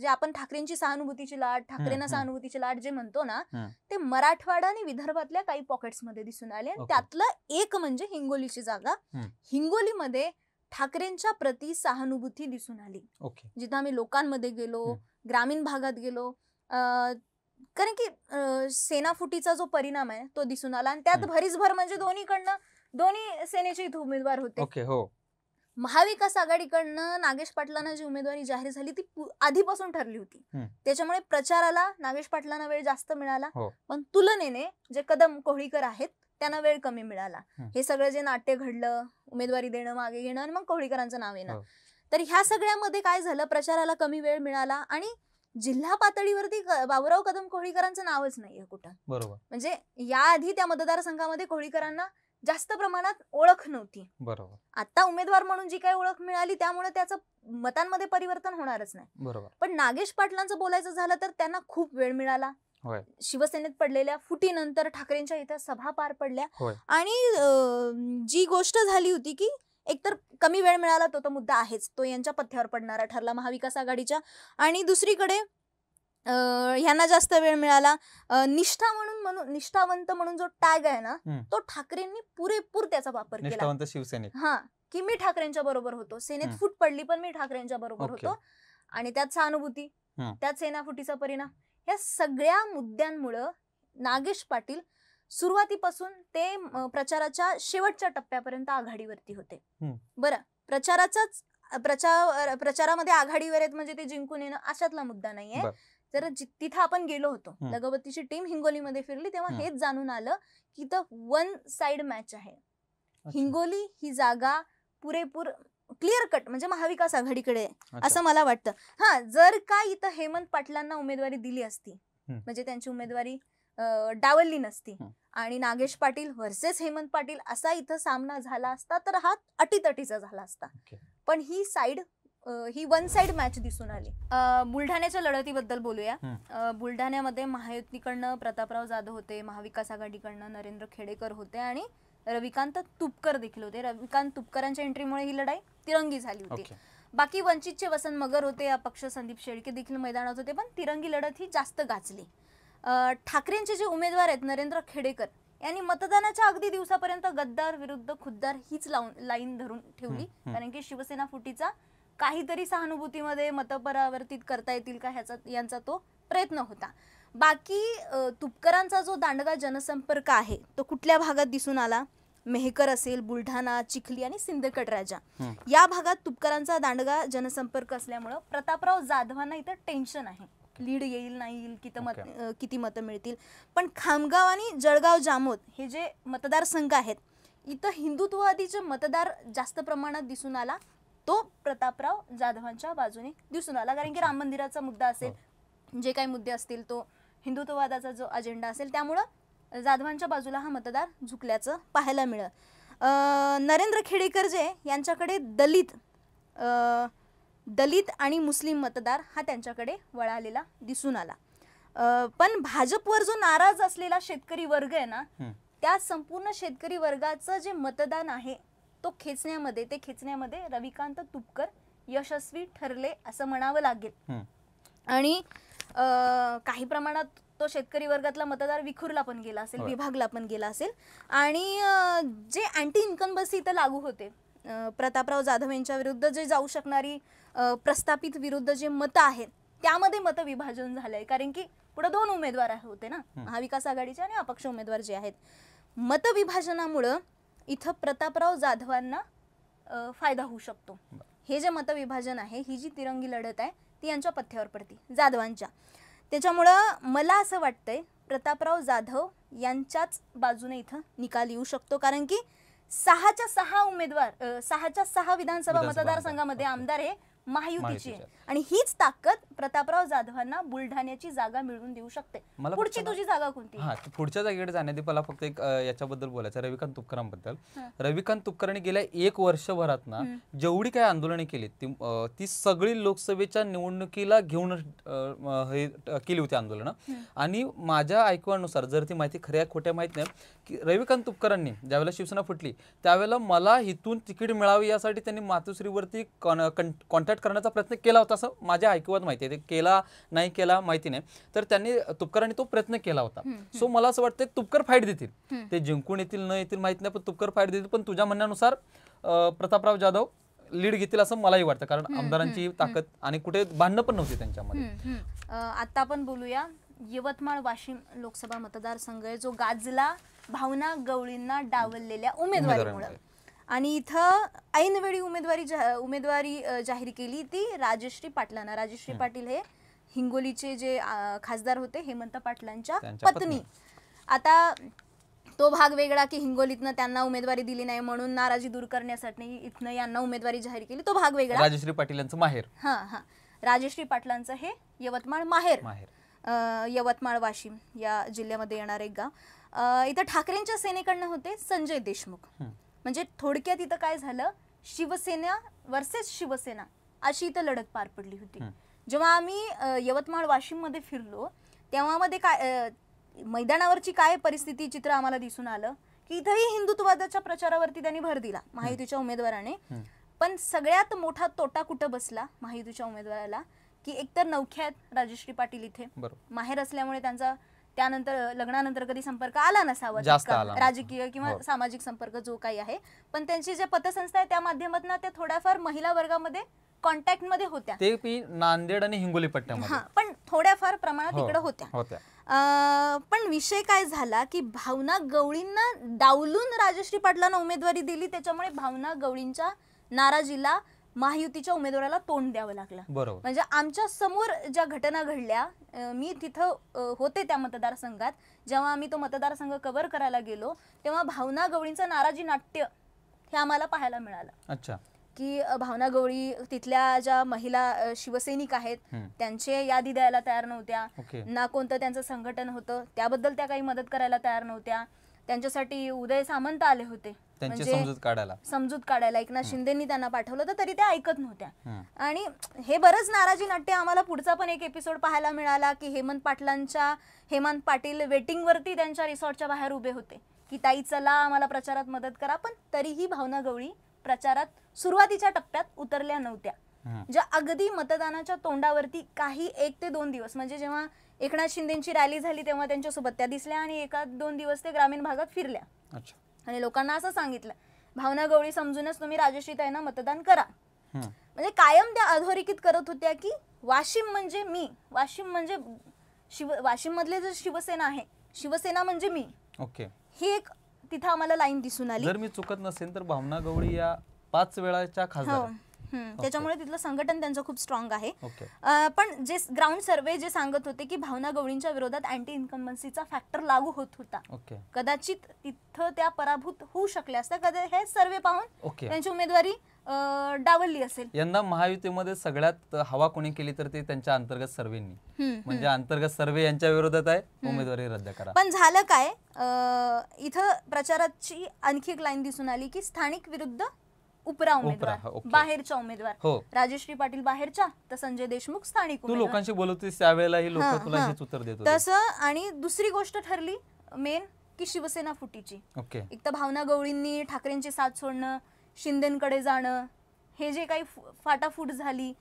जे आपण ठाकरेंची सहानुभूतीची लाट ठाकरेंना सहानुभूतीची लाट जे म्हणतो ना ते मराठवाडा आणि विदर्भातल्या काही मध्ये दिसून आले आणि त्यातलं एक म्हणजे हिंगोलीची जागा हिंगोलीमध्ये ठाकरेंच्या प्रती सहानुभूती दिसून आली जिथं आम्ही लोकांमध्ये गेलो ग्रामीण भागात गेलो कारण की सेनाफुटीचा जो परिणाम आहे तो दिसून आला आणि त्यात भरीसभर म्हणजे दोन्हीकडनं दोन्ही सेनेचे उमेदवार होते ओके हो महाविकास आघाडीकडनं नागेश पाटलांना जी उमेदवारी जाहीर झाली ती आधीपासून ठरली होती त्याच्यामुळे प्रचाराला नागेश पाटलांना वेळ जास्त मिळाला हो. पण तुलनेने जे कदम कोहळीकर आहेत त्यांना वेळ कमी मिळाला हे सगळं जे नाट्य घडलं उमेदवारी देणं मागे घेणं आणि मग कोहळीकरांचं नाव येणं हो. तर ह्या सगळ्यामध्ये काय झालं प्रचाराला कमी वेळ मिळाला आणि जिल्हा पातळीवरती बाबुराव कदम कोळीकरांचं नावच नाहीये कुठं बरोबर म्हणजे याआधी त्या मतदारसंघामध्ये कोळीकरांना जास्त प्रमाणात ओळख नव्हती बरोबर आता उमेदवार म्हणून जी काही ओळख मिळाली त्यामुळे त्याचं मतांमध्ये परिवर्तन होणारच नाही बरोबर पण नागेश पाटलांचं बोलायचं झालं तर त्यांना खूप वेळ मिळाला शिवसेनेत पडलेल्या फुटीनंतर ठाकरेंच्या इथं सभा पार पडल्या आणि जी गोष्ट झाली होती की एकतर कमी वेळ मिळाला तो तो मुद्दा आहेच तो यांच्या पथ्यावर पडणारा ठरला महाविकास आघाडीच्या आणि दुसरीकडे ह्यांना जास्त वेळ मिळाला निष्ठा म्हणून म्हणून निष्ठावंत म्हणून जो टॅग आहे ना तो ठाकरेंनी पुरेपूर त्याचा वापर केला शिवसेनेत हा की मी ठाकरेंच्या बरोबर होतो सेनेत फूट पडली पण मी ठाकरेंच्या बरोबर होतो आणि त्यात सहानुभूती त्यात सेनाफुटीचा परिणाम या सगळ्या मुद्द्यांमुळं नागेश पाटील सुरुवातीपासून ते प्रचाराच्या शेवटच्या टप्प्यापर्यंत आघाडीवरती होते बर प्रचाराचाच प्रचार प्रचारामध्ये आघाडीवर आहेत म्हणजे ते जिंकून येणं अशातला मुद्दा नाहीये तर तिथं आपण गेलो होतो लगबत्तीची टीम हिंगोलीमध्ये फिरली तेव्हा हेच जाणून आलं की तर वन साइड मॅच आहे हिंगोली ही जागा पुरेपूर क्लिअर कट म्हणजे महाविकास आघाडीकडे असं मला वाटतं हा जर का इथं हेमंत पाटलांना उमेदवारी दिली असती म्हणजे त्यांची उमेदवारी डावलली नसती आणि नागेश पाटील व्हर्सेस हेमंत पाटील असा इथं सामना झाला असता तर हा अटीतटीचा झाला असता पण ही साईड ही वन साइड मॅच दिसून आली बुलढाण्याच्या लढतीबद्दल बोलूया बुलढाण्यामध्ये महायुतीकडनं प्रतापराव जाधव होते महाविकास आघाडीकडनं नरेंद्र खेडेकर होते आणि रविकांत तुपकर देखील होते रविकांत तुपकरांच्या एंट्रीमुळे ही लढाई तिरंगी झाली होती बाकी वंचितचे वसंत मगर होते अपक्ष संदीप शेळके देखील मैदानात होते पण तिरंगी लढत ही जास्त गाजली ठाकरेंचे जे उमेदवार आहेत नरेंद्र खेडेकर यांनी मतदानाच्या अगदी दिवसापर्यंत गद्दार विरुद्ध खुद्दार हीच लावून लाईन धरून ठेवली कारण की शिवसेना फुटीचा काहीतरी सहानुभूतीमध्ये मतपरावर्तित करता येतील का ह्याचा यांचा तो प्रयत्न होता बाकी तुपकरांचा जो दांडगा जनसंपर्क आहे तो कुठल्या भागात दिसून आला मेहकर असेल बुलढाणा चिखली आणि सिंदकट राजा या भागात तुपकरांचा दांडगा जनसंपर्क असल्यामुळं प्रतापराव जाधवांना इथं टेन्शन आहे लीड येईल नाही येईल किती मत किती मतं मिळतील पण खामगाव आणि जळगाव जामोद हे जे मतदारसंघ आहेत इथं हिंदुत्ववादीचे मतदार जास्त प्रमाणात दिसून आला तो प्रतापराव जाधवांच्या बाजूने दिसून आला कारण की राम मंदिराचा मुद्दा असेल हो. जे काही मुद्दे असतील तो हिंदुत्ववादाचा जो अजेंडा असेल त्यामुळं जाधवांच्या बाजूला हा मतदार झुकल्याचं पाहायला मिळत नरेंद्र खेडेकर जे यांच्याकडे दलित दलित आणि मुस्लिम मतदार हा त्यांच्याकडे वळालेला दिसून आला पण भाजपवर जो नाराज असलेला शेतकरी वर्ग आहे ना त्या संपूर्ण शेतकरी वर्गाचं जे मतदान आहे तो खेचण्यामध्ये ते खेचण्यामध्ये रविकांत तुपकर यशस्वी ठरले असं म्हणावं लागेल आणि काही प्रमाणात तो शेतकरी वर्गातला मतदार विखुरला पण गेला असेल विभागला पण गेला असेल आणि जे अँटी इन्कम्बसी इथं लागू होते प्रतापराव जाधव यांच्या विरुद्ध जे जाऊ शकणारी प्रस्थापित विरुद्ध जे मतं आहेत त्यामध्ये मतविभाजन झालंय कारण की पुढे दोन उमेदवार होते ना महाविकास आघाडीचे आणि अपक्ष उमेदवार जे आहेत मतविभाजनामुळं इथं प्रतापराव जाधवांना फायदा होऊ शकतो हे जे मतविभाजन आहे ही जी तिरंगी लढत आहे ती यांच्या पथ्यावर पडते जाधवांच्या त्याच्यामुळं मला असं वाटतंय प्रतापराव जाधव यांच्याच बाजूने इथं निकाल येऊ शकतो कारण की सहाच्या सहा उमेदवार सहाच्या सहा विधानसभा मतदारसंघामध्ये आमदार हे महायुतीची आणि हीच ताकद प्रतापराव जाधवांना बुलढाण्याची जागा मिळवून देऊ शकते मला पुढची तुझी जागा कोणती पुढच्या जागेकडे जाण्यात मला फक्त एक याच्याबद्दल बोलायचं रविकांत तुपकरांबद्दल रविकांत तुपकरांनी गेल्या एक वर्षभरात ना जेवढी काही आंदोलने केली ती ती सगळी लोकसभेच्या निवडणुकीला घेऊन हे केली होती आंदोलनं आणि माझ्या ऐकवानुसार जर ती माहिती खऱ्या खोट्या माहीत नाही की रविकांत तुपकरांनी ज्यावेळेला शिवसेना फुटली त्यावेळेला मला इथून तिकीट मिळावी यासाठी त्यांनी मातोश्रीवरती कॉन्टॅक्ट कट करण्याचा प्रयत्न केला होता असं माझ्या ऐकवत माहिती आहे ते केला नाही केला माहिती नाही तर त्यांनी तुपकरांनी तो प्रयत्न केला होता सो मला असं वाटतं तुपकर फाईट देतील ते जिंकून येतील न येतील माहित नाही पण तुपकर फाईट देतील पण तुझ्या म्हणण्यानुसार प्रतापराव जाधव लीड घेतील असं मलाही वाटतं कारण आमदारांची ताकद आणि कुठे भांडणं पण नव्हती त्यांच्यामध्ये आता आपण बोलूया यवतमाळ वाशिम लोकसभा मतदारसंघ जो गाजला भावना गवळींना डावललेल्या उमेदवारीमुळे आणि इथं ऐनवेळी उमेदवारी जा उमेदवारी जाहीर केली ती राजश्री पाटलांना राजश्री पाटील हे हिंगोलीचे जे खासदार होते हेमंत पाटलांच्या पत्नी आता तो भाग वेगळा की हिंगोलीतनं त्यांना उमेदवारी दिली नाही म्हणून नाराजी दूर करण्यासाठी इथनं यांना उमेदवारी जाहीर केली तो भाग वेगळा राजश्री पाटील माहेर हां हां राजश्री पाटलांचं हे यवतमाळ माहेर यवतमाळ वाशिम या जिल्ह्यामध्ये येणार एक गाव इथं ठाकरेंच्या सेनेकडनं होते संजय देशमुख म्हणजे थोडक्यात इथं काय झालं शिवसेना वर्सेस शिवसेना अशी इथं लढत पार पडली होती जेव्हा आम्ही यवतमाळ वाशिममध्ये फिरलो तेव्हा मध्ये काय मैदानावरची काय परिस्थिती चित्र आम्हाला दिसून आलं की इथंही हिंदुत्ववादाच्या प्रचारावरती त्यांनी भर दिला महायुतीच्या उमेदवाराने पण सगळ्यात मोठा तोटा कुठं बसला महायुतीच्या उमेदवाराला की एकतर नवख्यात राजश्री पाटील इथे माहेर असल्यामुळे त्यांचा त्यानंतर लग्नानंतर कधी संपर्क आला नसावा राजकीय किंवा हो. सामाजिक संपर्क जो काही आहे पण त्यांची जे पतसंस्था आहे त्या माध्यमातून ते थोड्याफार महिला वर्गामध्ये कॉन्टॅक्ट मध्ये होत्या ते नांदेड आणि हिंगोली पट्ट्यामध्ये पण थोड्याफार प्रमाणात हो, इकडे होत्या पण विषय काय झाला की भावना गवळींना डावलून राजश्री पाटलांना उमेदवारी दिली त्याच्यामुळे भावना गवळींच्या नाराजीला महायुतीच्या उमेदवाराला तोंड द्यावं लागलं बरोबर म्हणजे आमच्या समोर ज्या घटना घडल्या मी तिथं होते त्या मतदारसंघात जेव्हा आम्ही तो मतदारसंघ कव्हर करायला गेलो तेव्हा भावना गवळींचं नाराजी नाट्य हे आम्हाला पाहायला मिळालं अच्छा की भावना गवळी तिथल्या ज्या महिला शिवसैनिक आहेत त्यांचे यादी द्यायला तयार नव्हत्या ना कोणतं त्यांचं संघटन होतं त्याबद्दल त्या काही मदत करायला तयार नव्हत्या त्यांच्यासाठी उदय सामंत आले होते म्हणजे समजूत काढायला समजूत काढायला एकनाथ शिंदेनी त्यांना पाठवलं तर तरी त्या ऐकत नव्हत्या आणि हे बरंच नाराजी नाट्य आम्हाला पुढचा पण एक एपिसोड पाहायला मिळाला की हेमंत पाटलांच्या हेमंत पाटील वेटिंगवरती त्यांच्या रिसॉर्टच्या बाहेर उभे होते की ताई चला आम्हाला प्रचारात मदत करा पण तरीही भावना गवळी प्रचारात सुरुवातीच्या टप्प्यात उतरल्या नव्हत्या ज्या अगदी मतदानाच्या तोंडावरती काही एक ते दोन दिवस म्हणजे जेव्हा एकनाथ शिंदेची रॅली झाली तेव्हा त्यांच्यासोबत त्या दिसल्या आणि एका दोन दिवस ते ग्रामीण भागात फिरल्या आणि लोकांना असं सांगितलं भावना गवळी समजूनच तुम्ही ना मतदान करा म्हणजे कायम त्या अधोरेखित करत होत्या की वाशिम म्हणजे मी वाशिम म्हणजे शिव वाशिम मधले जे शिवसेना आहे शिवसेना म्हणजे मी ओके ही एक तिथं आम्हाला लाईन दिसून आली जर मी चुकत नसेल तर भावना गवळी या पाच वेळाच्या खासदार हो. त्याच्यामुळे तिथलं संघटन त्यांचं खूप स्ट्रॉंग आहे पण जे ग्राउंड सर्वे जे सांगत होते की भावना गवळींच्या विरोधात अँटी इन्कम्बन्सीचा फॅक्टर लागू होत होता कदाचित तिथं त्या पराभूत होऊ शकल्या असत्या कदा हे सर्वे पाहून त्यांची उमेदवारी डावलली असेल यंदा महायुतीमध्ये सगळ्यात हवा कोणी केली तर ते त्यांच्या अंतर्गत सर्वेंनी म्हणजे अंतर्गत सर्वे यांच्या विरोधात आहे उमेदवारी रद्द करा पण झालं काय इथं प्रचाराची आणखी एक लाईन दिसून आली की स्थानिक विरुद्ध उपरा उमेदवार बाहेरच्या उमेदवार हो राजश्री पाटील बाहेरच्या तर संजय देशमुख स्थानिक तू लोकांशी बोलवतेस त्यावेळेला ही लोक तुला हेच उत्तर देत तसं आणि दुसरी गोष्ट ठरली मेन की शिवसेना फुटीची ओके एक तर भावना गवळींनी ठाकरेंची साथ सोडणं शिंदेकडे जाणं हे जे काही फाटाफूट झाली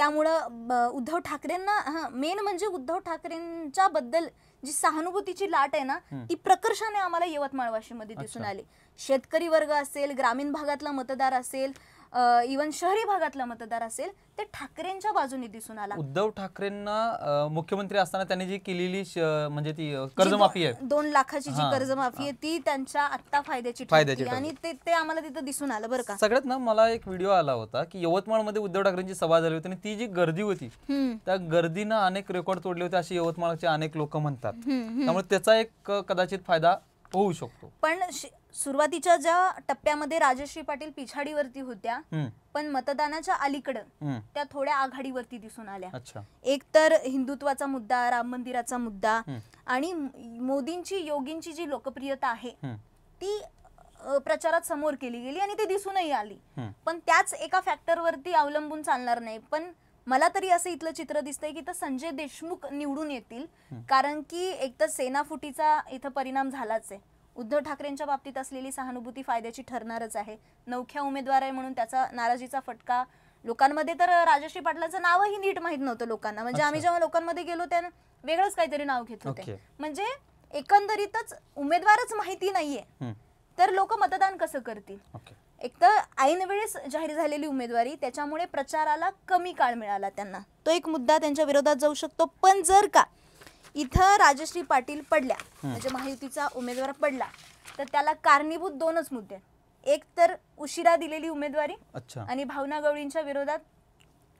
त्यामुळं उद्धव ठाकरेंना हा मेन म्हणजे उद्धव ठाकरेंच्या बद्दल जी सहानुभूतीची लाट आहे ना ती प्रकर्षाने आम्हाला यवतमाळ वाशीमध्ये दिसून आली शेतकरी वर्ग असेल ग्रामीण भागातला मतदार असेल इवन शहरी भागातला मतदार असेल ते ठाकरेंच्या बाजूने दिसून आला उद्धव ठाकरेंना मुख्यमंत्री असताना त्यांनी जी केलेली म्हणजे ती कर्जमाफी आहे दोन लाखाची जी कर्जमाफी आहे ती त्यांच्या आत्ता फायद्याची फायद्याची आणि ते ते आम्हाला तिथं दिसून आलं बरं का सगळ्यात ना मला एक व्हिडिओ आला होता की यवतमाळ मध्ये उद्धव ठाकरेंची सभा झाली होती आणि ती जी गर्दी होती त्या गर्दीनं अनेक रेकॉर्ड तोडले होते असे यवतमाळचे अनेक लोक म्हणतात त्यामुळे त्याचा एक कदाचित फायदा होऊ शकतो पण सुरुवातीच्या ज्या टप्प्यामध्ये राजश्री पाटील पिछाडीवरती होत्या पण मतदानाच्या अलीकडं त्या थोड्या आघाडीवरती दिसून आल्या एक तर हिंदुत्वाचा मुद्दा राम मंदिराचा मुद्दा आणि मोदींची योगींची जी लोकप्रियता आहे ती प्रचारात समोर केली गेली आणि ती दिसूनही आली पण त्याच एका फॅक्टरवरती अवलंबून चालणार नाही पण मला तरी असं इथलं चित्र दिसतंय की तर संजय देशमुख निवडून येतील कारण की एक तर सेना फुटीचा इथं परिणाम झालाच आहे उद्धव ठाकरेंच्या बाबतीत असलेली सहानुभूती फायद्याची ठरणारच आहे नवख्या उमेदवार आहे म्हणून त्याचा नाराजीचा फटका लोकांमध्ये तर राजश्री पाटलाचं नावही नीट माहीत नव्हतं लोकांना म्हणजे आम्ही जेव्हा लोकांमध्ये गेलो त्या वेगळंच काहीतरी नाव घेत होते म्हणजे एकंदरीतच उमेदवारच माहिती नाहीये तर लोक मतदान कसं करतील एक तर वेळेस जाहीर झालेली उमेदवारी त्याच्यामुळे प्रचाराला कमी काळ मिळाला त्यांना तो एक मुद्दा त्यांच्या विरोधात जाऊ शकतो पण जर का इथं राजश्री पाटील पडल्या म्हणजे महायुतीचा उमेदवार पडला तर त्याला कारणीभूत दोनच मुद्दे एक तर उशिरा दिलेली उमेदवारी आणि भावना गवळींच्या विरोधात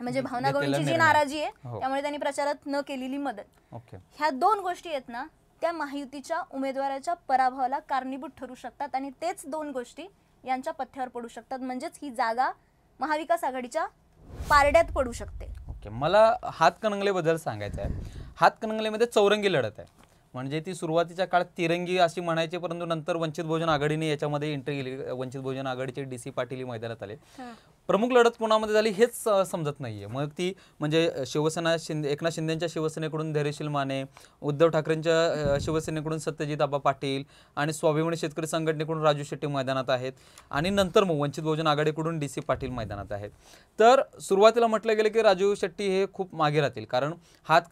म्हणजे, म्हणजे भावना गवळींची जी नाराजी आहे हो. त्यामुळे त्यांनी प्रचारात न केलेली मदत ह्या दोन गोष्टी आहेत ना त्या महायुतीच्या उमेदवाराच्या पराभवाला कारणीभूत ठरू शकतात आणि तेच दोन गोष्टी यांच्या पथ्यावर पडू शकतात म्हणजेच ही जागा महाविकास आघाडीच्या पारड्यात पडू शकते ओके मला बद्दल सांगायचं आहे हात मध्ये चौरंगी लढत आहे म्हणजे ती सुरुवातीच्या काळात तिरंगी अशी म्हणायची परंतु नंतर वंचित बहुजन आघाडीने याच्यामध्ये एंट्री केली वंचित बहुजन आघाडीचे डी सी पाटील मैदानात आले प्रमुख लढत कोणामध्ये झाली हेच समजत नाहीये मग ती म्हणजे शिवसेना शिंदे एकनाथ शिंदेंच्या शिवसेनेकडून धैर्यशील माने उद्धव ठाकरेंच्या शिवसेनेकडून सत्यजित आबा पाटील आणि स्वाभिमानी शेतकरी संघटनेकडून राजू शेट्टी मैदानात आहेत आणि नंतर मग वंचित बहुजन आघाडीकडून डी सी पाटील मैदानात आहेत तर सुरुवातीला म्हटलं गेलं की राजू शेट्टी हे खूप मागे राहतील कारण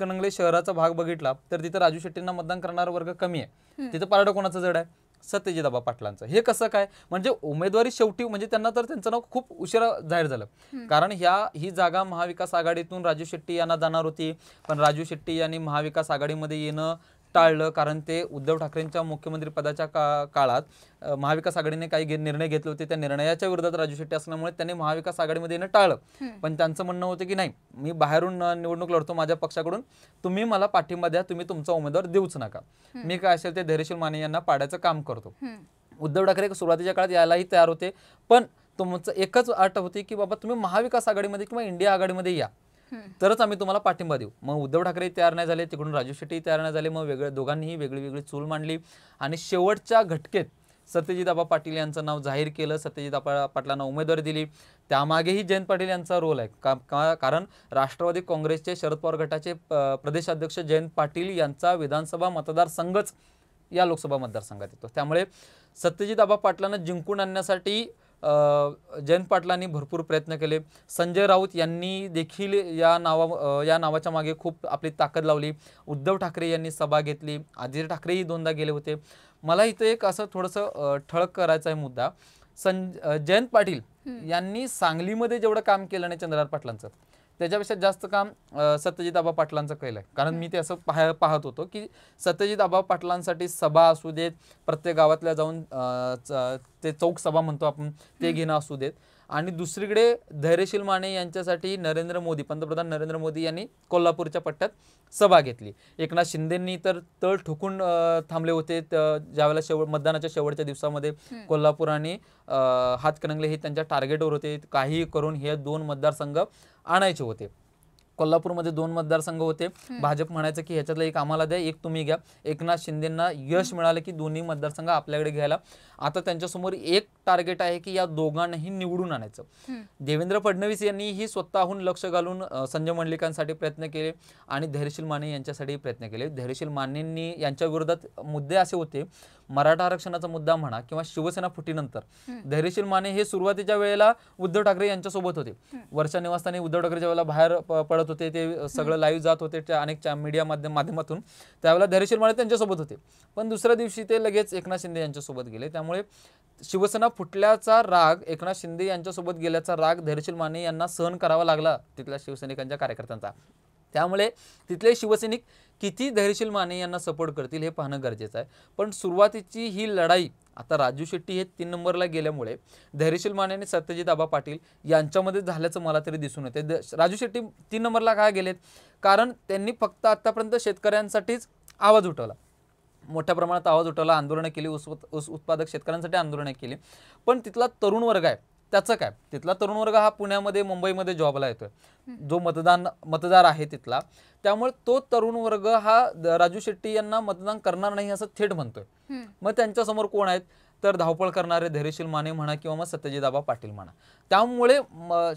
कणंगले शहराचा भाग बघितला तर तिथं राजू शेट्टींना मतदान करणारा वर्ग कमी आहे तिथं पारडं कोणाचं जड आहे सत्यजितदाबा पाटलांचं हे कसं काय म्हणजे उमेदवारी शेवटी म्हणजे त्यांना तर त्यांचं नाव खूप उशिरा जाहीर झालं कारण ह्या ही जागा महाविकास आघाडीतून राजू शेट्टी यांना जाणार होती पण राजू शेट्टी यांनी महाविकास आघाडीमध्ये येणं टाळलं कारण ते उद्धव ठाकरेंच्या मुख्यमंत्री पदाच्या का काळात महाविकास आघाडीने काही निर्णय घेतले होते त्या निर्णयाच्या विरोधात राजू शेट्टी असल्यामुळे त्यांनी महाविकास आघाडीमध्ये येणं टाळलं पण त्यांचं म्हणणं होतं की नाही मी बाहेरून निवडणूक लढतो माझ्या पक्षाकडून तुम्ही मला पाठिंबा द्या तुम्ही तुमचा उमेदवार देऊच नका मी काय असेल ते धैर्यशील माने यांना पाडायचं काम करतो उद्धव ठाकरे सुरुवातीच्या काळात यायलाही तयार होते पण तुमचं एकच अट होती की बाबा तुम्ही महाविकास आघाडीमध्ये किंवा इंडिया आघाडीमध्ये या तरच आम्ही तुम्हाला पाठिंबा देऊ मग उद्धव ठाकरे तयार नाही झाले तिकडून राजू शेट्टी तयार नाही झाले मग वेगळ्या दोघांनीही वेगळी वेगळी चूल मांडली आणि शेवटच्या घटकेत सत्यजित पाटील यांचं नाव जाहीर केलं सत्यजित पाटलांना उमेदवारी दिली त्यामागेही जयंत पाटील यांचा रोल आहे का, का कारण राष्ट्रवादी काँग्रेसचे शरद पवार गटाचे प्रदेशाध्यक्ष जयंत पाटील यांचा विधानसभा मतदारसंघच या लोकसभा मतदारसंघात येतो त्यामुळे सत्यजित आबा पाटलांना जिंकून आणण्यासाठी जयंत पाटलांनी भरपूर प्रयत्न केले संजय राऊत यांनी देखील या नावा या नावाच्या मागे खूप आपली ताकद लावली उद्धव ठाकरे यांनी सभा घेतली आदित्य ठाकरेही दोनदा गेले होते मला इथं एक असं थोडंसं ठळक करायचा आहे मुद्दा सं जयंत पाटील यांनी सांगलीमध्ये जेवढं काम केलं नाही चंद्रहार पाटलांचं त्याच्यापेक्षा जास्त काम सत्यजित आबा पाटलांचं केलं आहे कारण मी ते असं पाह पाहत होतो की सत्यजित आबा पाटलांसाठी सभा असू देत प्रत्येक गावातल्या जाऊन ते चौक सभा म्हणतो आपण ते घेणं असू देत आणि दुसरीकडे धैर्यशील माने यांच्यासाठी नरेंद्र मोदी पंतप्रधान नरेंद्र मोदी यांनी कोल्हापूरच्या पट्ट्यात सभा घेतली एकनाथ शिंदेंनी तर तळ ठोकून थांबले होते ज्यावेळेला शेवट मतदानाच्या शेवटच्या दिवसामध्ये कोल्हापूर आणि हातकणंगले हे त्यांच्या टार्गेटवर होते काही करून हे दोन मतदारसंघ आणायचे होते कोल्हापूरमध्ये दोन मतदारसंघ होते भाजप म्हणायचं की ह्याच्यातलं एक आम्हाला द्या एक तुम्ही घ्या एकनाथ शिंदेना यश मिळालं की दोन्ही मतदारसंघ आपल्याकडे घ्यायला आता त्यांच्यासमोर एक टार्गेट आहे की या दोघांनाही निवडून आणायचं देवेंद्र फडणवीस यांनी ही स्वतःहून लक्ष घालून संजय मंडलिकांसाठी प्रयत्न केले आणि धैर्यशील माने यांच्यासाठी प्रयत्न केले धैर्यशील मानेंनी यांच्या विरोधात मुद्दे असे होते मराठा आरक्षणाचा मुद्दा म्हणा किंवा शिवसेना फुटीनंतर धैर्यशील माने हे सुरुवातीच्या वेळेला उद्धव ठाकरे यांच्यासोबत होते वर्षा निवासस्थानी उद्धव ठाकरे वेळेला बाहेर पडत होते ते सगळं लाईव्ह जात होते अनेक मीडिया माध्यम माध्यमातून त्यावेळेला धैर्यशील माने त्यांच्यासोबत होते पण दुसऱ्या दिवशी ते लगेच एकनाथ शिंदे यांच्यासोबत गेले त्यामुळे शिवसेना फुटल्याचा राग एकनाथ शिंदे यांच्यासोबत गेल्याचा राग धैर्यशील माने यांना सहन करावा लागला तिथल्या शिवसैनिकांच्या कार्यकर्त्यांचा त्यामुळे तिथले शिवसैनिक किती धैर्यशील माने यांना सपोर्ट करतील हे पाहणं गरजेचं आहे पण सुरुवातीची ही लढाई आता राजू शेट्टी हे तीन नंबरला गेल्यामुळे धैर्यशील माने आणि सत्यजित आबा पाटील यांच्यामध्ये झाल्याचं मला तरी दिसून येते राजू शेट्टी तीन नंबरला का गेलेत कारण त्यांनी फक्त आत्तापर्यंत शेतकऱ्यांसाठीच आवाज उठवला मोठ्या प्रमाणात आवाज उठवला आंदोलनं केली उस उत्पादक शेतकऱ्यांसाठी आंदोलनं केली पण तिथला तरुण वर्ग आहे त्याचं काय तिथला तरुण वर्ग हा पुण्यामध्ये मुंबईमध्ये जॉबला येतोय जो मतदान मतदार आहे तिथला त्यामुळे तो तरुण वर्ग हा राजू शेट्टी यांना मतदान करणार नाही असं थेट म्हणतोय मग त्यांच्यासमोर कोण आहेत तर धावपळ करणारे धैर्यशील माने म्हणा किंवा मग सत्यजिदाबा पाटील म्हणा त्यामुळे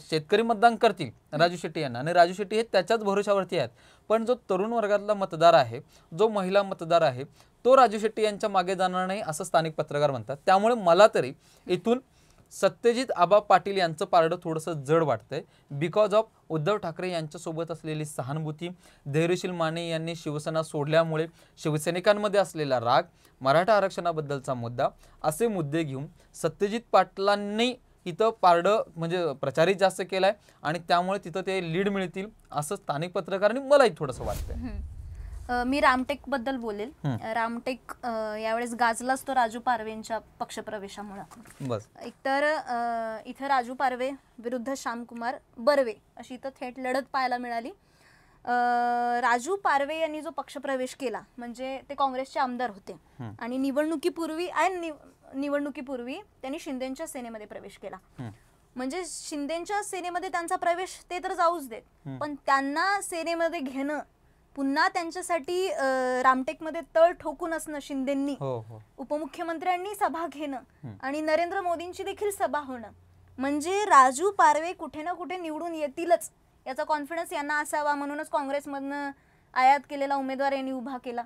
शेतकरी मतदान करतील राजू शेट्टी यांना आणि राजू शेट्टी हे त्याच्याच भरोशावरती आहेत पण जो तरुण वर्गातला मतदार आहे जो महिला मतदार आहे तो राजू शेट्टी यांच्या मागे जाणार नाही असं स्थानिक पत्रकार म्हणतात त्यामुळे मला तरी इथून सत्यजित आबा पाटील यांचं पारडं थोडंसं जड वाटतंय बिकॉज ऑफ उद्धव ठाकरे यांच्यासोबत असलेली सहानुभूती धैर्यशील माने यांनी शिवसेना सोडल्यामुळे शिवसैनिकांमध्ये असलेला राग मराठा आरक्षणाबद्दलचा मुद्दा असे मुद्दे घेऊन सत्यजित पाटलांनी इथं पारडं म्हणजे प्रचारित जास्त केलं आहे आणि त्यामुळे तिथं ते लीड मिळतील असं स्थानिक पत्रकारांनी मलाही थोडंसं वाटतंय मी रामटेक बद्दल बोलेल रामटेक यावेळेस गाजला तो राजू पारवेंच्या पक्षप्रवेशामुळे एकतर इथं राजू पारवे विरुद्ध श्यामकुमार बर्वे अशी इथं थेट लढत पाहायला मिळाली राजू पारवे यांनी जो पक्षप्रवेश केला म्हणजे ते काँग्रेसचे आमदार होते आणि निवडणुकीपूर्वी आणि निवडणुकीपूर्वी त्यांनी शिंदेच्या सेनेमध्ये प्रवेश केला म्हणजे शिंदेच्या सेनेमध्ये त्यांचा प्रवेश ते तर जाऊच देत पण त्यांना सेनेमध्ये घेणं पुन्हा त्यांच्यासाठी रामटेकमध्ये तळ ठोकून असणं शिंदेंनी हो, हो. उपमुख्यमंत्र्यांनी सभा घेणं आणि नरेंद्र मोदींची देखील सभा होणं म्हणजे राजू पारवे कुठे ना कुठे निवडून येतीलच याचा कॉन्फिडन्स यांना असावा म्हणूनच काँग्रेसमधनं आयात केलेला उमेदवार यांनी उभा केला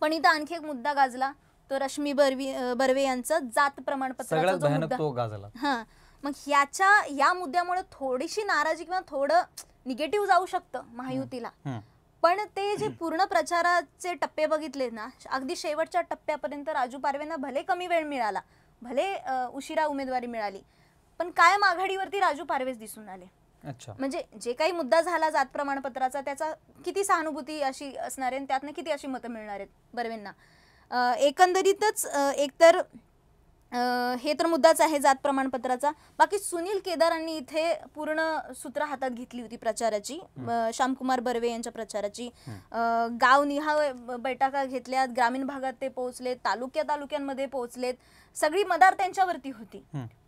पण इथं आणखी एक मुद्दा गाजला तो रश्मी बर्वे बर्वे यांचं जात प्रमाणपत्र मग ह्याच्या या मुद्द्यामुळे थोडीशी नाराजी किंवा थोडं निगेटिव्ह जाऊ शकतं महायुतीला पण ते जे पूर्ण प्रचाराचे टप्पे बघितले ना अगदी शेवटच्या टप्प्यापर्यंत राजू पारवेंना भले कमी वेळ मिळाला भले उशिरा उमेदवारी मिळाली पण कायम आघाडीवरती राजू पारवेच दिसून आले अच्छा म्हणजे जे काही मुद्दा झाला जात प्रमाणपत्राचा त्याचा किती सहानुभूती अशी असणार आहे त्यातनं किती अशी मतं मिळणार आहेत बर्वेंना एकंदरीतच एकतर हे तर मुद्दाच आहे जात प्रमाणपत्राचा बाकी सुनील केदारांनी इथे पूर्ण सूत्र हातात घेतली होती प्रचाराची श्यामकुमार बर्वे यांच्या प्रचाराची गाव निहा बैठका घेतल्यात ग्रामीण भागात ते पोहोचले तालुक्या तालुक्यांमध्ये पोहोचलेत सगळी मदार त्यांच्यावरती होती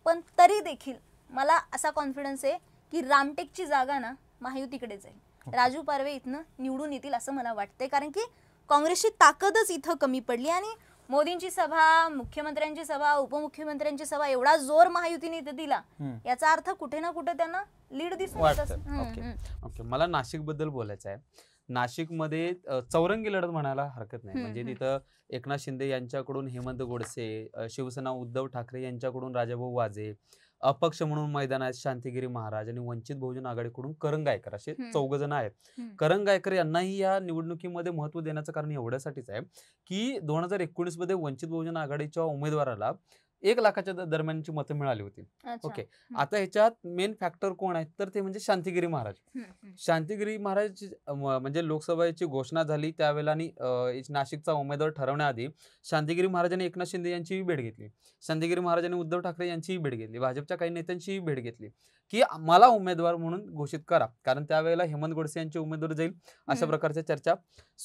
पण तरी देखील मला असा कॉन्फिडन्स आहे की रामटेकची जागा ना महायुतीकडे जाईल राजू पारवे इथनं निवडून येतील असं मला वाटतंय कारण की काँग्रेसची ताकदच इथं कमी पडली आणि मोदींची सभा मुख्यमंत्र्यांची सभा उपमुख्यमंत्र्यांची सभा एवढा जोर महायुतीने इथे दिला याचा अर्थ कुठे ना कुठे त्यांना लीड दिसून ओके ओके मला नाशिक बद्दल बोलायचं आहे नाशिकमध्ये चौरंगी लढत म्हणायला हरकत नाही म्हणजे तिथं एकनाथ शिंदे यांच्याकडून हेमंत गोडसे शिवसेना उद्धव ठाकरे यांच्याकडून राजाभाऊ वाजे अपक्ष म्हणून मैदान आहेत शांतीगिरी महाराज आणि वंचित बहुजन आघाडीकडून करण गायकर असे चौघ जण आहेत करण गायकर यांनाही या निवडणुकीमध्ये महत्व देण्याचं कारण एवढ्यासाठीच आहे की दोन हजार एकोणीस मध्ये वंचित बहुजन आघाडीच्या उमेदवाराला एक लाखाच्या दरम्यानची मतं मिळाली होती ओके आता ह्याच्यात मेन फॅक्टर कोण आहे तर ते म्हणजे शांतिगिरी महाराज शांतिगिरी महाराज म्हणजे लोकसभेची घोषणा झाली त्यावेळेला नाशिकचा उमेदवार ठरवण्याआधी शांतिगिरी महाराजांनी एकनाथ शिंदे यांचीही भेट घेतली शांतिगिरी महाराजांनी उद्धव ठाकरे यांचीही भेट घेतली भाजपच्या काही नेत्यांचीही भेट घेतली की मला उमेदवार म्हणून घोषित करा कारण त्यावेळेला हेमंत गोडसे यांचे उमेदवार जाईल अशा प्रकारच्या चर्चा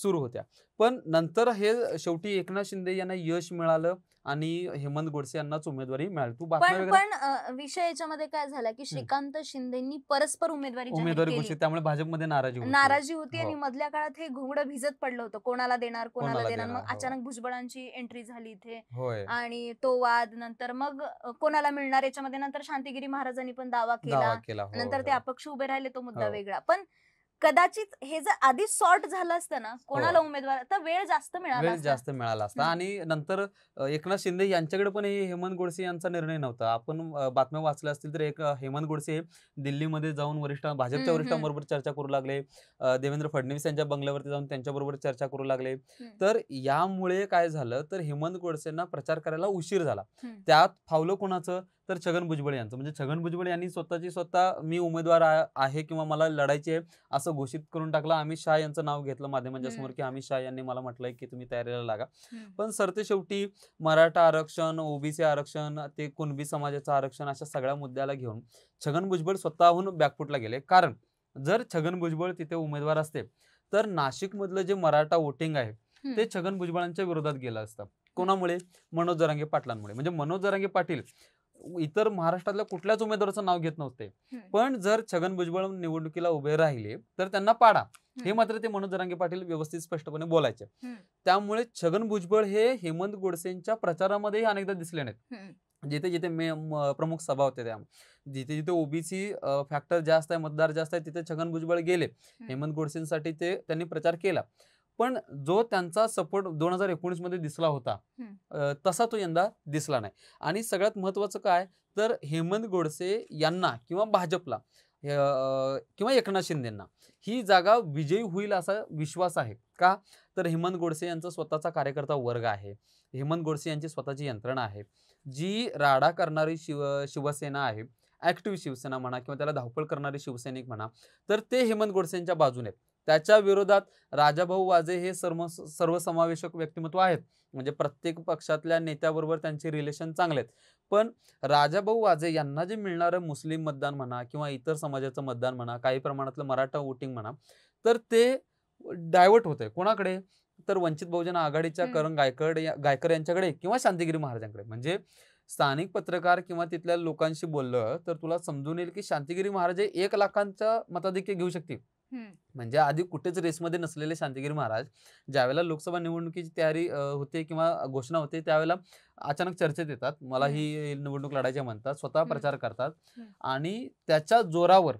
सुरू होत्या पण नंतर हे शेवटी एकनाथ शिंदे यांना यश मिळालं आणि हेमंत गोडसे यांनाच उमेदवारी मिळाली तू पण विषय याच्यामध्ये काय झाला की श्रीकांत शिंदेंनी परस्पर उमेदवारी उमेदवारी घोषित त्यामुळे भाजपमध्ये नाराजी नाराजी होती हो. आणि मधल्या काळात हे घोंगडं भिजत पडलं होतं कोणाला देणार कोणाला देणार मग हो. अचानक भुजबळांची एंट्री झाली इथे आणि तो वाद नंतर मग कोणाला मिळणार याच्यामध्ये नंतर शांतिगिरी महाराजांनी पण दावा केला हो, नंतर ते अपक्ष उभे राहिले तो मुद्दा वेगळा पण कदाचित हे जर आधी सॉर्ट झालं असतं ना हो. कोणाला उमेदवार तर वेळ जास्त मिळाला वेळ जास्त मिळाला असता आणि नंतर एकनाथ शिंदे यांच्याकडे पण हेमंत गोडसे यांचा निर्णय नव्हता आपण बातम्या वाचल्या असतील तर एक हेमंत गोडसे दिल्लीमध्ये जाऊन वरिष्ठ भाजपच्या वरिष्ठांबरोबर चर्चा करू लागले देवेंद्र फडणवीस यांच्या बंगल्यावरती जाऊन त्यांच्याबरोबर चर्चा करू लागले तर यामुळे काय झालं तर हेमंत गोडसेंना प्रचार करायला उशीर झाला त्यात फावलं कोणाचं तर छगन भुजबळ यांचं म्हणजे छगन भुजबळ यांनी स्वतःची स्वतः मी उमेदवार आहे किंवा मला लढायची आहे असं घोषित करून टाकलं अमित शहा यांचं नाव घेतलं माध्यमांच्या समोर की अमित शहा यांनी मला म्हटलंय की तुम्ही तयारीला लागा पण सरते शेवटी मराठा आरक्षण ओबीसी आरक्षण ते कुणबी समाजाचं आरक्षण अशा सगळ्या मुद्द्याला घेऊन छगन भुजबळ स्वतःहून बॅकफुटला गेले कारण जर छगन भुजबळ तिथे उमेदवार असते तर नाशिकमधलं जे मराठा वोटिंग आहे ते छगन भुजबळांच्या विरोधात गेलं असतं कोणामुळे मनोज जरांगे पाटलांमुळे म्हणजे मनोज जरांगे पाटील इतर महाराष्ट्रातल्या कुठल्याच उमेदवाराचं नाव घेत नव्हते पण जर छगन भुजबळ निवडणुकीला उभे राहिले तर त्यांना पाडा हे मात्र ते मनोज रांगे पाटील व्यवस्थित स्पष्टपणे बोलायचे त्यामुळे छगन भुजबळ हे हेमंत गोडसेंच्या प्रचारामध्येही अनेकदा दिसले नाहीत जिथे जिथे प्रमुख सभा होते त्या जिथे जिथे ओबीसी फॅक्टर जास्त आहे मतदार जास्त आहे तिथे छगन भुजबळ गेले हेमंत गोडसेंसाठी ते त्यांनी प्रचार केला पण जो त्यांचा सपोर्ट दोन हजार मध्ये दिसला होता तसा तो यंदा दिसला नाही आणि सगळ्यात महत्त्वाचं काय तर हेमंत गोडसे यांना किंवा भाजपला किंवा एकनाथ शिंदेंना ही जागा विजयी होईल असा विश्वास आहे का तर हेमंत गोडसे यांचा स्वतःचा कार्यकर्ता वर्ग आहे हेमंत गोडसे यांची स्वतःची यंत्रणा आहे जी राडा करणारी शिव शिवसेना आहे ॲक्टिव्ह शिवसेना म्हणा किंवा त्याला धावपळ करणारे शिवसैनिक म्हणा तर ते हेमंत गोडसेंच्या बाजूने आहेत त्याच्या विरोधात राजाभाऊ वाजे हे सर्व सर्वसमावेशक व्यक्तिमत्व आहेत म्हणजे प्रत्येक पक्षातल्या नेत्याबरोबर त्यांचे रिलेशन चांगले आहेत पण राजाभाऊ वाजे यांना जे मिळणारं मुस्लिम मतदान म्हणा किंवा इतर समाजाचं मतदान म्हणा काही प्रमाणातलं मराठा वोटिंग म्हणा तर ते डायव्हर्ट होते कोणाकडे तर वंचित बहुजन आघाडीच्या करण गायकड गायकर यांच्याकडे किंवा शांतिगिरी महाराजांकडे म्हणजे स्थानिक पत्रकार किंवा तिथल्या लोकांशी बोललं तर तुला समजून येईल की शांतिगिरी महाराज एक लाखांच्या मताधिक्य घेऊ शकतील म्हणजे आधी कुठेच रेसमध्ये नसलेले शांतिगिरी महाराज ज्यावेळेला लोकसभा निवडणुकीची तयारी होते किंवा घोषणा होते त्यावेळेला अचानक चर्चेत येतात मला ही निवडणूक लढायची म्हणतात स्वतः प्रचार करतात आणि त्याच्या जोरावर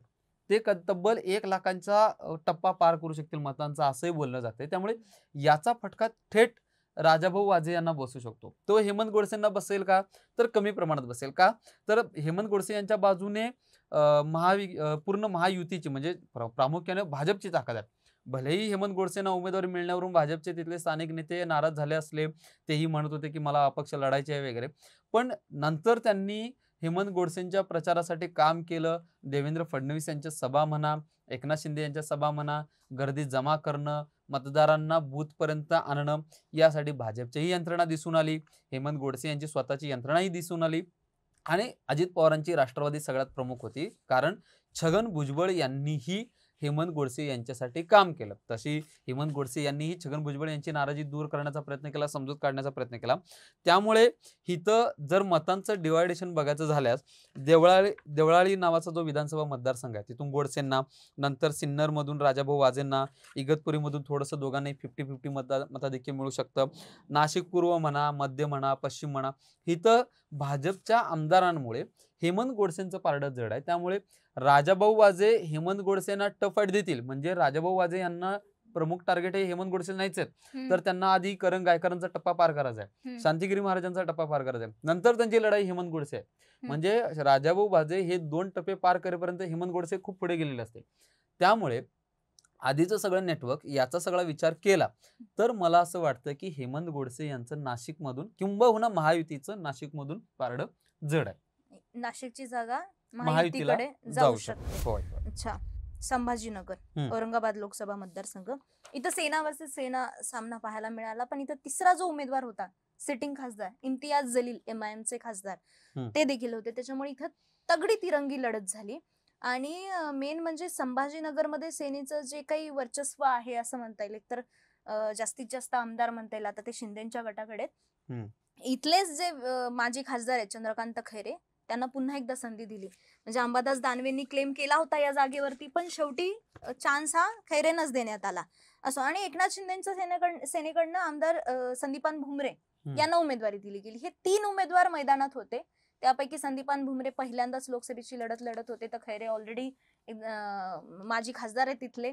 ते तब्बल एक लाखांचा टप्पा पार करू शकतील मतांचा असंही बोललं जाते त्यामुळे याचा फटका थेट राजाभाऊ वाजे यांना बसू शकतो तो हेमंत गोडसेंना बसेल का तर कमी प्रमाणात बसेल का तर हेमंत गोडसे यांच्या बाजूने महावि पूर्ण महायुतीची म्हणजे प्रामुख्याने भाजपची ताकद आहे भलेही हेमंत गोडसेंना उमेदवारी मिळण्यावरून भाजपचे तिथले स्थानिक नेते नाराज झाले असले तेही म्हणत होते की मला अपक्ष लढायचे आहे वगैरे पण नंतर त्यांनी हेमंत गोडसेंच्या प्रचारासाठी काम केलं देवेंद्र फडणवीस यांच्या सभा म्हणा एकनाथ शिंदे यांच्या सभा म्हणा गर्दी जमा करणं मतदारांना बूथपर्यंत आणणं यासाठी भाजपचीही यंत्रणा दिसून आली हेमंत गोडसे यांची स्वतःची यंत्रणाही दिसून आली आणि अजित पवारांची राष्ट्रवादी सगळ्यात प्रमुख होती कारण छगन भुजबळ यांनीही हेमंत गोडसे यांच्यासाठी काम केलं तशी हेमंत गोडसे यांनीही छगन भुजबळ यांची नाराजी दूर करण्याचा प्रयत्न केला समजूत काढण्याचा प्रयत्न केला त्यामुळे इथं जर मतांचं डिवायडेशन बघायचं झाल्यास देवळाळी देवळाळी नावाचा जो विधानसभा मतदारसंघ आहे तिथून गोडसेंना नंतर सिन्नरमधून राजाभाऊ वाजेंना इगतपुरीमधून थोडंसं दोघांनाही फिफ्टी फिफ्टी मता देखील मिळू शकतं नाशिक पूर्व म्हणा मध्य म्हणा पश्चिम म्हणा इथं भाजपच्या आमदारांमुळे हेमंत गोडसेंचं पारडं जड आहे त्यामुळे राजाभाऊ वाजे हेमंत गोडसेंना टफ देतील म्हणजे राजाभाऊ वाजे यांना प्रमुख टार्गेट हे हेमंत गोडसे नाहीच आहेत तर त्यांना आधी करण गायकरांचा टप्पा पार करायचा आहे शांतिगिरी महाराजांचा टप्पा पार करायचा आहे नंतर त्यांची लढाई हेमंत गोडसे आहे म्हणजे राजाभाऊ भाजे हे दोन टप्पे पार करेपर्यंत हेमंत गोडसे खूप पुढे गेलेले असते त्यामुळे आधीचं सगळं नेटवर्क याचा सगळा विचार केला तर मला असं वाटतं की हेमंत गोडसे यांचं नाशिकमधून किंबहुना महायुतीचं नाशिकमधून पारडं जड आहे नाशिकची जागा महायुतीकडे जाऊ शकते अच्छा संभाजीनगर औरंगाबाद लोकसभा मतदारसंघ इथं सेना वर्सेस सेना सामना पाहायला मिळाला पण इथं तिसरा जो उमेदवार होता सिटिंग खासदार इम्तियाज जलील एमआयएम चे खासदार ते देखील होते त्याच्यामुळे इथं तगडी तिरंगी लढत झाली आणि मेन म्हणजे संभाजीनगरमध्ये सेनेचं जे काही वर्चस्व आहे असं म्हणता येईल तर जास्तीत जास्त आमदार म्हणता येईल आता ते शिंदेच्या गटाकडे इथलेच जे माजी खासदार आहेत चंद्रकांत खैरे त्यांना पुन्हा एकदा संधी दिली म्हणजे अंबादास दानवेंनी क्लेम केला होता या जागेवरती पण शेवटी चान्स हा खैरेनच देण्यात आला असो आणि एकनाथ शिंदेच्या सेनेकडनं सेनेकडनं आमदार संदीपान भुमरे यांना उमेदवारी दिली गेली हे तीन उमेदवार मैदानात होते त्यापैकी संदीपान भुमरे पहिल्यांदाच लोकसभेची लढत लढत होते तर खैरे ऑलरेडी माजी खासदार आहेत तिथले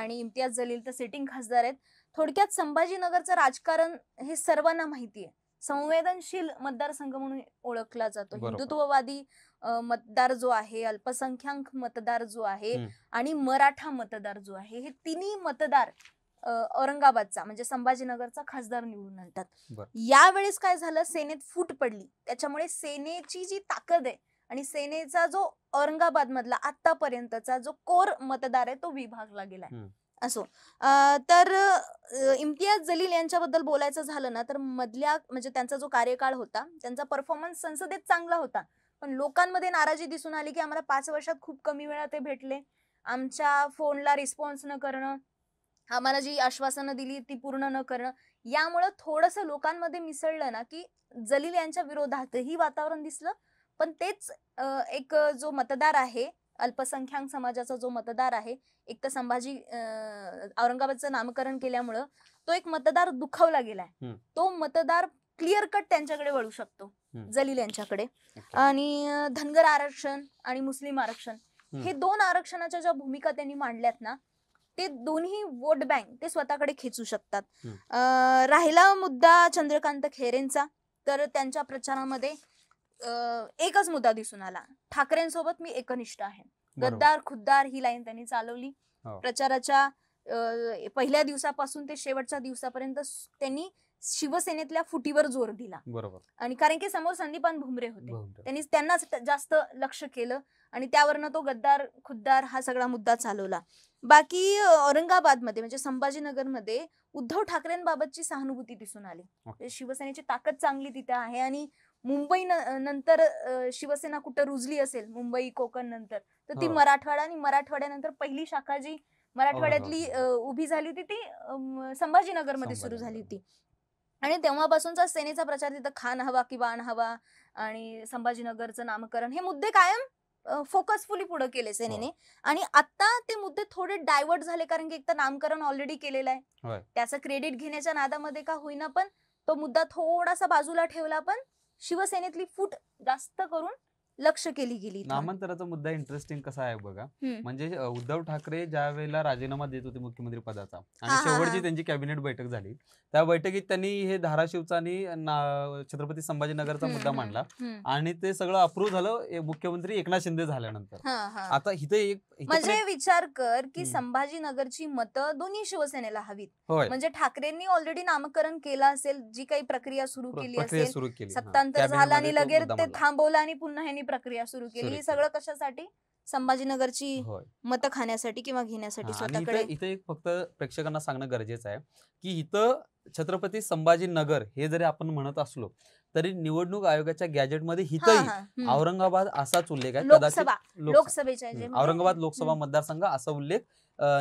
आणि इम्तियाज जलील तर सिटिंग खासदार आहेत थोडक्यात संभाजीनगरचं राजकारण हे सर्वांना माहिती आहे संवेदनशील मतदारसंघ म्हणून ओळखला जातो हिंदुत्ववादी मतदार जो आहे अल्पसंख्याक मतदार जो आहे आणि मराठा मतदार जो आहे हे तिन्ही मतदार औरंगाबादचा म्हणजे संभाजीनगरचा खासदार निवडून आणतात यावेळेस काय झालं सेनेत फूट पडली त्याच्यामुळे सेनेची जी ताकद आहे आणि सेनेचा जो औरंगाबाद मधला आतापर्यंतचा जो कोर मतदार आहे तो विभागला गेलाय असो तर इम्तियाज जलील यांच्याबद्दल बोलायचं झालं ना तर मधल्या म्हणजे त्यांचा जो कार्यकाळ होता त्यांचा परफॉर्मन्स संसदेत चांगला होता पण लोकांमध्ये नाराजी दिसून आली की आम्हाला पाच वर्षात खूप कमी वेळा ते भेटले आमच्या फोनला रिस्पॉन्स न करणं आम्हाला जी आश्वासनं दिली ती पूर्ण न करणं यामुळं थोडंसं लोकांमध्ये मिसळलं ना की जलील यांच्या विरोधातही वातावरण दिसलं पण तेच एक जो मतदार आहे अल्पसंख्याक समाजाचा जो मतदार आहे एक तर संभाजी औरंगाबादचं नामकरण केल्यामुळं तो एक मतदार दुखावला गेलाय तो मतदार क्लिअर कट त्यांच्याकडे वळू शकतो जलील यांच्याकडे आणि धनगर आरक्षण आणि मुस्लिम आरक्षण हे दोन आरक्षणाच्या ज्या भूमिका त्यांनी मांडल्यात ना ते दोन्ही वोट बँक ते स्वतःकडे खेचू शकतात राहिला मुद्दा चंद्रकांत खेरेंचा तर त्यांच्या प्रचारामध्ये एकच मुद्दा दिसून आला ठाकरेंसोबत मी एकनिष्ठ आहे गद्दार खुद्दार ही लाईन त्यांनी चालवली हो. प्रचाराच्या पहिल्या दिवसापासून ते शेवटच्या दिवसापर्यंत त्यांनी शिवसेनेतल्या फुटीवर जोर दिला बरोबर आणि कारण की समोर संदीपान भुमरे होते त्यांनी त्यांना जास्त लक्ष केलं आणि त्यावरनं तो गद्दार खुद्दार हा सगळा मुद्दा चालवला बाकी औरंगाबादमध्ये म्हणजे संभाजीनगरमध्ये उद्धव ठाकरेंबाबतची सहानुभूती दिसून आली म्हणजे शिवसेनेची ताकद चांगली तिथे आहे आणि मुंबई नंतर शिवसेना कुठं रुजली असेल मुंबई कोकण नंतर तर ती हो. मराठवाडा आणि मराठवाड्यानंतर पहिली शाखा जी हो हो मराठवाड्यातली उभी झाली होती ती संभाजीनगर मध्ये सुरू झाली होती आणि तेव्हापासूनचा सेनेचा प्रचार तिथं खान हवा की वान हवा आणि संभाजीनगरचं नामकरण हे मुद्दे कायम फोकसफुली पुढे केले सेनेने आणि आता ते मुद्दे थोडे डायव्हर्ट झाले कारण की एक तर नामकरण ऑलरेडी केलेलं आहे त्याचं क्रेडिट घेण्याच्या नादामध्ये का होईना पण तो मुद्दा थोडासा बाजूला ठेवला पण शिवसेनेतली फूट जास्त करून लक्ष केली गेली नामांतराचा मुद्दा इंटरेस्टिंग कसा आहे बघा म्हणजे उद्धव ठाकरे ज्या वेळेला राजीनामा देत होते मुख्यमंत्री पदाचा आणि शेवटची त्यांची कॅबिनेट बैठक झाली त्या बैठकीत त्यांनी हे धाराशिवचा आणि छत्रपती संभाजीनगरचा मुद्दा मांडला आणि ते सगळं अप्रूव्ह झालं मुख्यमंत्री एकनाथ शिंदे झाल्यानंतर आता इथे एक म्हणजे विचार कर की संभाजीनगरची मतं दोन्ही शिवसेनेला हवीत म्हणजे ठाकरेंनी ऑलरेडी नामकरण केलं असेल जी काही प्रक्रिया सुरू केली असेल सत्तांतर झाला आणि लगेच ते थांबवलं आणि पुन्हा ही प्रक्रिया सुरू केली सगळं कशासाठी संभाजीनगरची मतं खाण्यासाठी किंवा घेण्यासाठी इथे एक फक्त प्रेक्षकांना सांगणं गरजेचं आहे की इथं छत्रपती संभाजीनगर हे जरी आपण म्हणत असलो तरी निवडणूक आयोगाच्या गॅजेटमध्ये हितही औरंगाबाद असाच उल्लेख आहे कदाचित लोकसभेच्या औरंगाबाद लोकसभा मतदारसंघ असा उल्लेख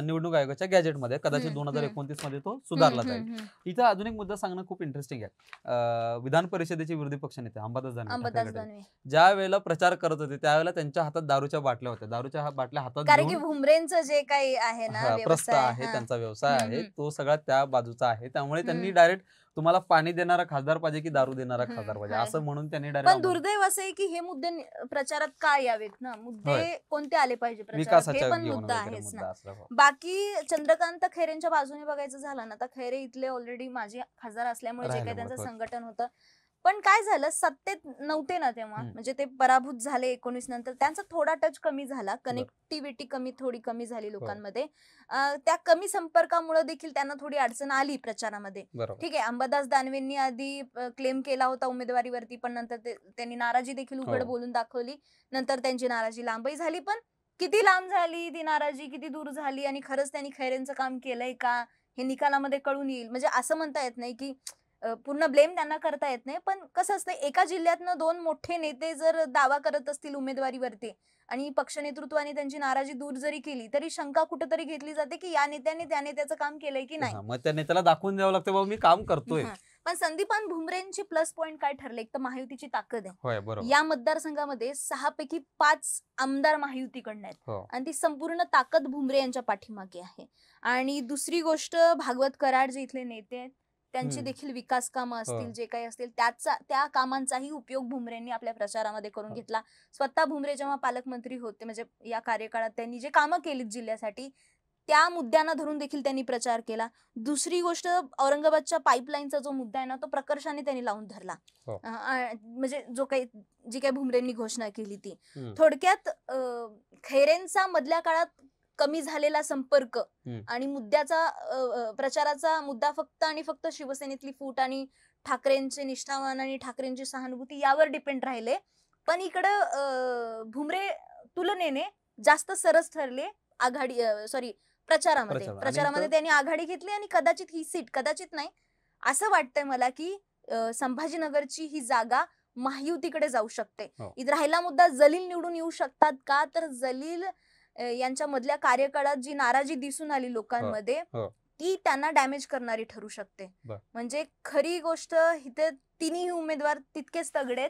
निवडणूक आयोगाच्या गॅजेटमध्ये कदाचित दोन हजार एकोणतीस मध्ये तो सुधारला जाईल इथं अजून एक मुद्दा सांगणं खूप इंटरेस्टिंग आहे विधान परिषदेचे विरोधी नेते अंबादास दानवे ज्या वेळेला प्रचार करत होते त्यावेळेला त्यांच्या हातात दारूच्या बाटल्या होत्या दारूच्या बाटल्या हातात कारण जे काही आहे ना प्रस्ताव आहे त्यांचा व्यवसाय आहे तो सगळा त्या बाजूचा आहे त्यामुळे त्यांनी डायरेक्ट तुम्हाला पाणी देणारा खासदार पाहिजे की दारू देणारा खासदार पाहिजे असं म्हणून त्यांनी डायरेक्ट पण दुर्दैव असं आहे की हे मुद्दे प्रचारात काय यावेत ना मुद्दे कोणते आले पाहिजे हे पण मुद्दा आहेच ना बाकी चंद्रकांत खैरेंच्या बाजूने बघायचं झालं ना तर खैरे इथले ऑलरेडी माझे खासदार असल्यामुळे जे काही त्यांचं संघटन होतं पण काय झालं सत्तेत नव्हते ना तेव्हा म्हणजे ते पराभूत झाले एकोणीस नंतर त्यांचा थोडा टच कमी झाला कनेक्टिव्हिटी कमी थोडी कमी झाली हो. लोकांमध्ये त्या कमी संपर्कामुळे देखील त्यांना थोडी अडचण आली प्रचारामध्ये ठीक आहे अंबादास दानवेंनी आधी क्लेम केला होता उमेदवारीवरती पण नंतर त्यांनी नाराजी देखील हो. उघड बोलून दाखवली नंतर त्यांची नाराजी लांबही झाली पण किती लांब झाली ती नाराजी किती दूर झाली आणि खरंच त्यांनी खैरेंचं काम केलंय का हे निकालामध्ये कळून येईल म्हणजे असं म्हणता येत नाही की पूर्ण ब्लेम त्यांना करता येत नाही पण कसं असतं एका जिल्ह्यातनं दोन मोठे नेते जर दावा करत असतील उमेदवारीवरती आणि पक्ष नेतृत्वाने त्यांची नाराजी दूर जरी केली तरी शंका कुठेतरी घेतली जाते की या नेत्याने त्या नेत्याचं काम केलंय की नाही मग त्या नेत्याला दाखवून द्यावं लागतं बाबा मी काम करतोय पण संदीपान भुमरेंची प्लस पॉईंट काय ठरले एक तर महायुतीची ताकद आहे या मतदारसंघामध्ये सहा पैकी पाच आमदार महायुतीकडनं आहेत हो. आणि ती संपूर्ण ताकद भुमरे यांच्या पाठीमागे आहे आणि दुसरी गोष्ट भागवत कराड जे इथले नेते आहेत त्यांची देखील विकास कामं हो. असतील जे काही असतील त्याचा त्या कामांचाही उपयोग भुमरेंनी आपल्या प्रचारामध्ये करून हो. घेतला स्वतः भुमरे जेव्हा पालकमंत्री होते म्हणजे या कार्यकाळात त्यांनी जे कामं केली जिल्ह्यासाठी त्या मुद्द्यांना धरून देखील त्यांनी प्रचार केला दुसरी गोष्ट औरंगाबादच्या पाईपलाईनचा जो मुद्दा आहे ना तो प्रकर्षाने त्यांनी लावून धरला हो. म्हणजे जो काही जी काही भुमरेंनी घोषणा केली ती थोडक्यात खैरेंचा मधल्या काळात कमी झालेला संपर्क आणि मुद्द्याचा प्रचाराचा मुद्दा फक्त आणि फक्त शिवसेनेतली फूट आणि ठाकरेंचे निष्ठावान आणि ठाकरेंची सहानुभूती यावर डिपेंड राहिले पण इकडं भुमरे तुलनेने जास्त सरस ठरले आघाडी सॉरी प्रचारामध्ये प्रचारामध्ये त्यांनी आघाडी घेतली आणि कदाचित ही सीट कदाचित नाही असं वाटतंय मला की संभाजीनगरची ही जागा महायुतीकडे जाऊ शकते हो. इथं राहिला मुद्दा जलील निवडून येऊ शकतात का तर जलील यांच्यामधल्या कार्यकाळात जी नाराजी दिसून आली लोकांमध्ये ती त्यांना डॅमेज करणारी ठरू शकते म्हणजे खरी गोष्ट इथे तिन्ही उमेदवार तितकेच तगडे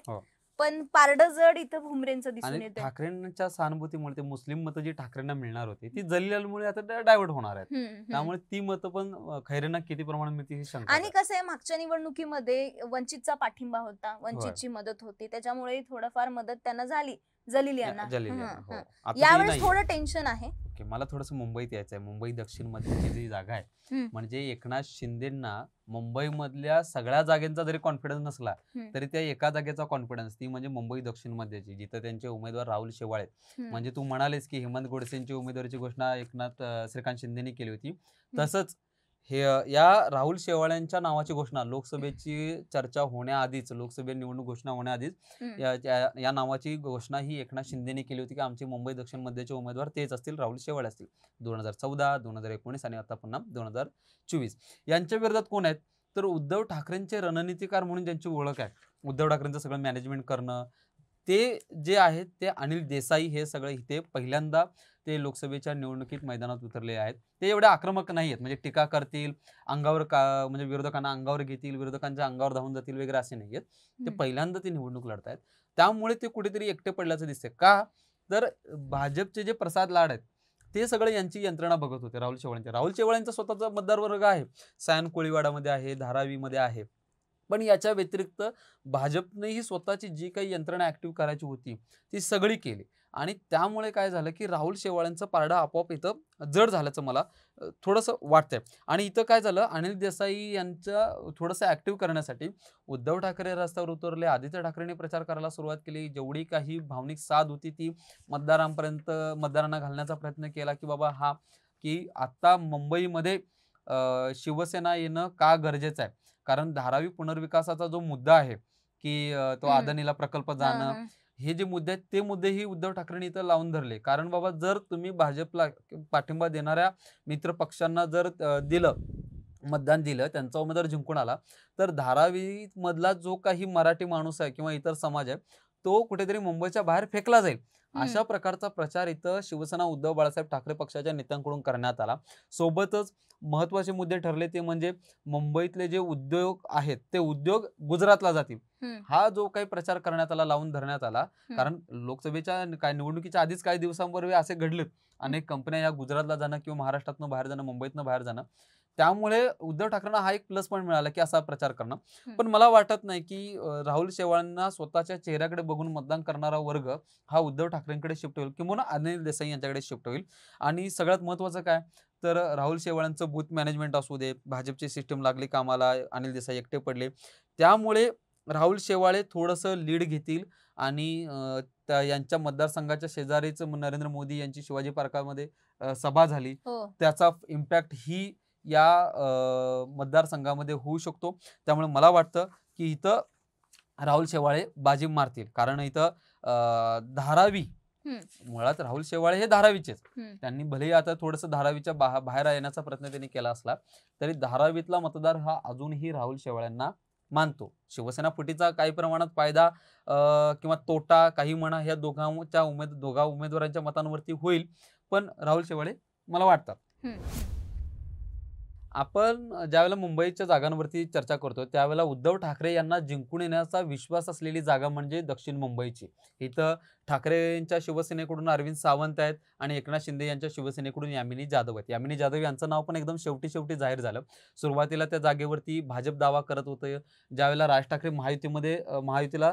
पण पारड जड इथं भुमरेंचं दिसून येते ठाकरेंच्या सहानुभूतीमुळे ते मुस्लिम मतं जी ठाकरेंना मिळणार होती ती जलिलालमुळे आता डायव्हर्ट होणार आहेत त्यामुळे ती मतं पण खैरेंना किती प्रमाणात मिळते आणि कसं आहे मागच्या निवडणुकीमध्ये वंचितचा पाठिंबा होता वंचितची मदत होती त्याच्यामुळे थोडंफार मदत त्यांना झाली जलील हो. यांना आहे मला थोडस मुंबईत यायचंय मुंबई दक्षिण मधली जी जागा आहे म्हणजे एकनाथ शिंदेना मुंबई मधल्या सगळ्या जागेंचा जरी कॉन्फिडन्स नसला तरी त्या एका जागेचा कॉन्फिडन्स ती म्हणजे मुंबई दक्षिण मध्ये जिथे त्यांचे उमेदवार राहुल शेवाळे आहेत. म्हणजे तू म्हणालेस की हेमंत गोडसेंची उमेदवारीची घोषणा एकनाथ श्रीकांत शिंदेनी केली होती तसंच हे या राहुल शेवाळ्यांच्या नावाची घोषणा लोकसभेची चर्चा होण्याआधीच लोकसभा निवडणूक घोषणा होण्याआधीच या, या, नावाची घोषणा ही एकनाथ शिंदेने केली होती की आमचे मुंबई दक्षिण मध्यचे उमेदवार तेच असतील राहुल शेवाळे असतील दोन हजार चौदा दोन हजार एकोणीस आणि आता पुन्हा दोन हजार चोवीस यांच्या विरोधात कोण आहेत तर उद्धव ठाकरेंचे रणनीतिकार म्हणून ज्यांची ओळख आहे उद्धव ठाकरेंचं सगळं मॅनेजमेंट करणं ते जे आहेत ते अनिल देसाई हे सगळे इथे पहिल्यांदा ते लोकसभेच्या निवडणुकीत मैदानात उतरले आहेत ते एवढे आक्रमक नाही आहेत म्हणजे टीका करतील अंगावर का म्हणजे विरोधकांना अंगावर घेतील विरोधकांच्या अंगावर धावून जातील वगैरे असे नाही आहेत ते पहिल्यांदा ते निवडणूक लढत त्यामुळे ते कुठेतरी एकटे पडल्याचं दिसतंय का तर भाजपचे जे प्रसाद लाड आहेत ते सगळे यांची यंत्रणा बघत होते राहुल चेवळांच्या राहुल यांचा स्वतःचा मतदार वर्ग आहे सायन कोळीवाडामध्ये आहे धारावीमध्ये आहे पण याच्या व्यतिरिक्त भाजपनेही स्वतःची जी काही यंत्रणा ऍक्टिव्ह करायची होती ती सगळी केली आणि त्यामुळे काय झालं की राहुल शेवाळ्यांचं पारडं आपोआप इथं जड झाल्याचं मला थोडंसं वाटतंय आणि इथं काय झालं अनिल देसाई यांच्या थोडंसं ऍक्टिव्ह करण्यासाठी उद्धव ठाकरे रस्त्यावर उतरले आदित्य ठाकरेंनी प्रचार करायला सुरुवात केली जेवढी काही भावनिक साध होती ती मतदारांपर्यंत मतदारांना घालण्याचा प्रयत्न केला की बाबा हा की आत्ता मुंबईमध्ये शिवसेना येणं का गरजेचं आहे कारण धारावी पुनर्विकासाचा जो मुद्दा आहे की तो आदनीला प्रकल्प जाणं हे जे मुद्दे आहेत ते मुद्देही उद्धव ठाकरेंनी इथं लावून धरले कारण बाबा जर तुम्ही भाजपला पाठिंबा देणाऱ्या मित्र पक्षांना जर दिलं मतदान दिलं त्यांचा उमेदवार जिंकून आला तर धारावीमधला जो काही मराठी माणूस आहे किंवा इतर समाज आहे तो कुठेतरी मुंबईच्या बाहेर फेकला जाईल अशा प्रकारचा प्रचार इथं शिवसेना उद्धव बाळासाहेब ठाकरे पक्षाच्या नेत्यांकडून करण्यात आला सोबतच महत्वाचे मुद्दे ठरले ते म्हणजे मुंबईतले जे उद्योग आहेत ते उद्योग गुजरातला जातील हा जो काही प्रचार करण्यात आला लावून धरण्यात आला कारण लोकसभेच्या काय निवडणुकीच्या आधीच काही दिवसांपूर्वी असे घडलेत अनेक कंपन्या या गुजरातला जाणं किंवा महाराष्ट्रातनं बाहेर जाणं मुंबईतनं बाहेर जाणं त्यामुळे उद्धव ठाकरेंना हा एक प्लस पॉईंट मिळाला की असा प्रचार करणं पण मला वाटत नाही की राहुल शेवाळांना स्वतःच्या चेहऱ्याकडे बघून मतदान करणारा वर्ग हा उद्धव ठाकरेंकडे शिफ्ट होईल किंवा अनिल देसाई यांच्याकडे शिफ्ट होईल आणि सगळ्यात महत्वाचं काय तर राहुल शेवाळांचं बूथ मॅनेजमेंट असू दे भाजपची सिस्टम लागली कामाला अनिल देसाई एकटे पडले त्यामुळे राहुल शेवाळे थोडस लीड घेतील आणि यांच्या मतदारसंघाच्या शेजारीच नरेंद्र मोदी यांची शिवाजी पार्कामध्ये सभा झाली हो. त्याचा इम्पॅक्ट ही या मतदारसंघामध्ये होऊ शकतो त्यामुळे मला वाटतं की इथं राहुल शेवाळे बाजी मारतील कारण इथं धारावी मुळात राहुल शेवाळे हे धारावीचेच त्यांनी भलेही आता थोडस धारावीच्या बाहेर येण्याचा प्रयत्न त्यांनी केला असला तरी धारावीतला मतदार हा अजूनही राहुल शेवाळ्यांना मानतो शिवसेना फुटीचा काही प्रमाणात फायदा किंवा तोटा काही म्हणा ह्या दोघांच्या उमेद दोघा उमेदवारांच्या मतांवरती होईल पण राहुल शेवाळे मला वाटतात आपण ज्यावेळेला मुंबईच्या जागांवरती चर्चा करतो त्यावेळेला उद्धव ठाकरे यांना जिंकून येण्याचा विश्वास असलेली जागा म्हणजे दक्षिण मुंबईची इथं ठाकरे यांच्या शिवसेनेकडून अरविंद सावंत आहेत आणि एकनाथ शिंदे यांच्या शिवसेनेकडून यामिनी जाधव आहेत यामिनी जाधव यांचं नाव पण एकदम शेवटी शेवटी जाहीर झालं सुरुवातीला त्या जागेवरती भाजप दावा करत होते ज्यावेळेला राज ठाकरे महायुतीमध्ये महायुतीला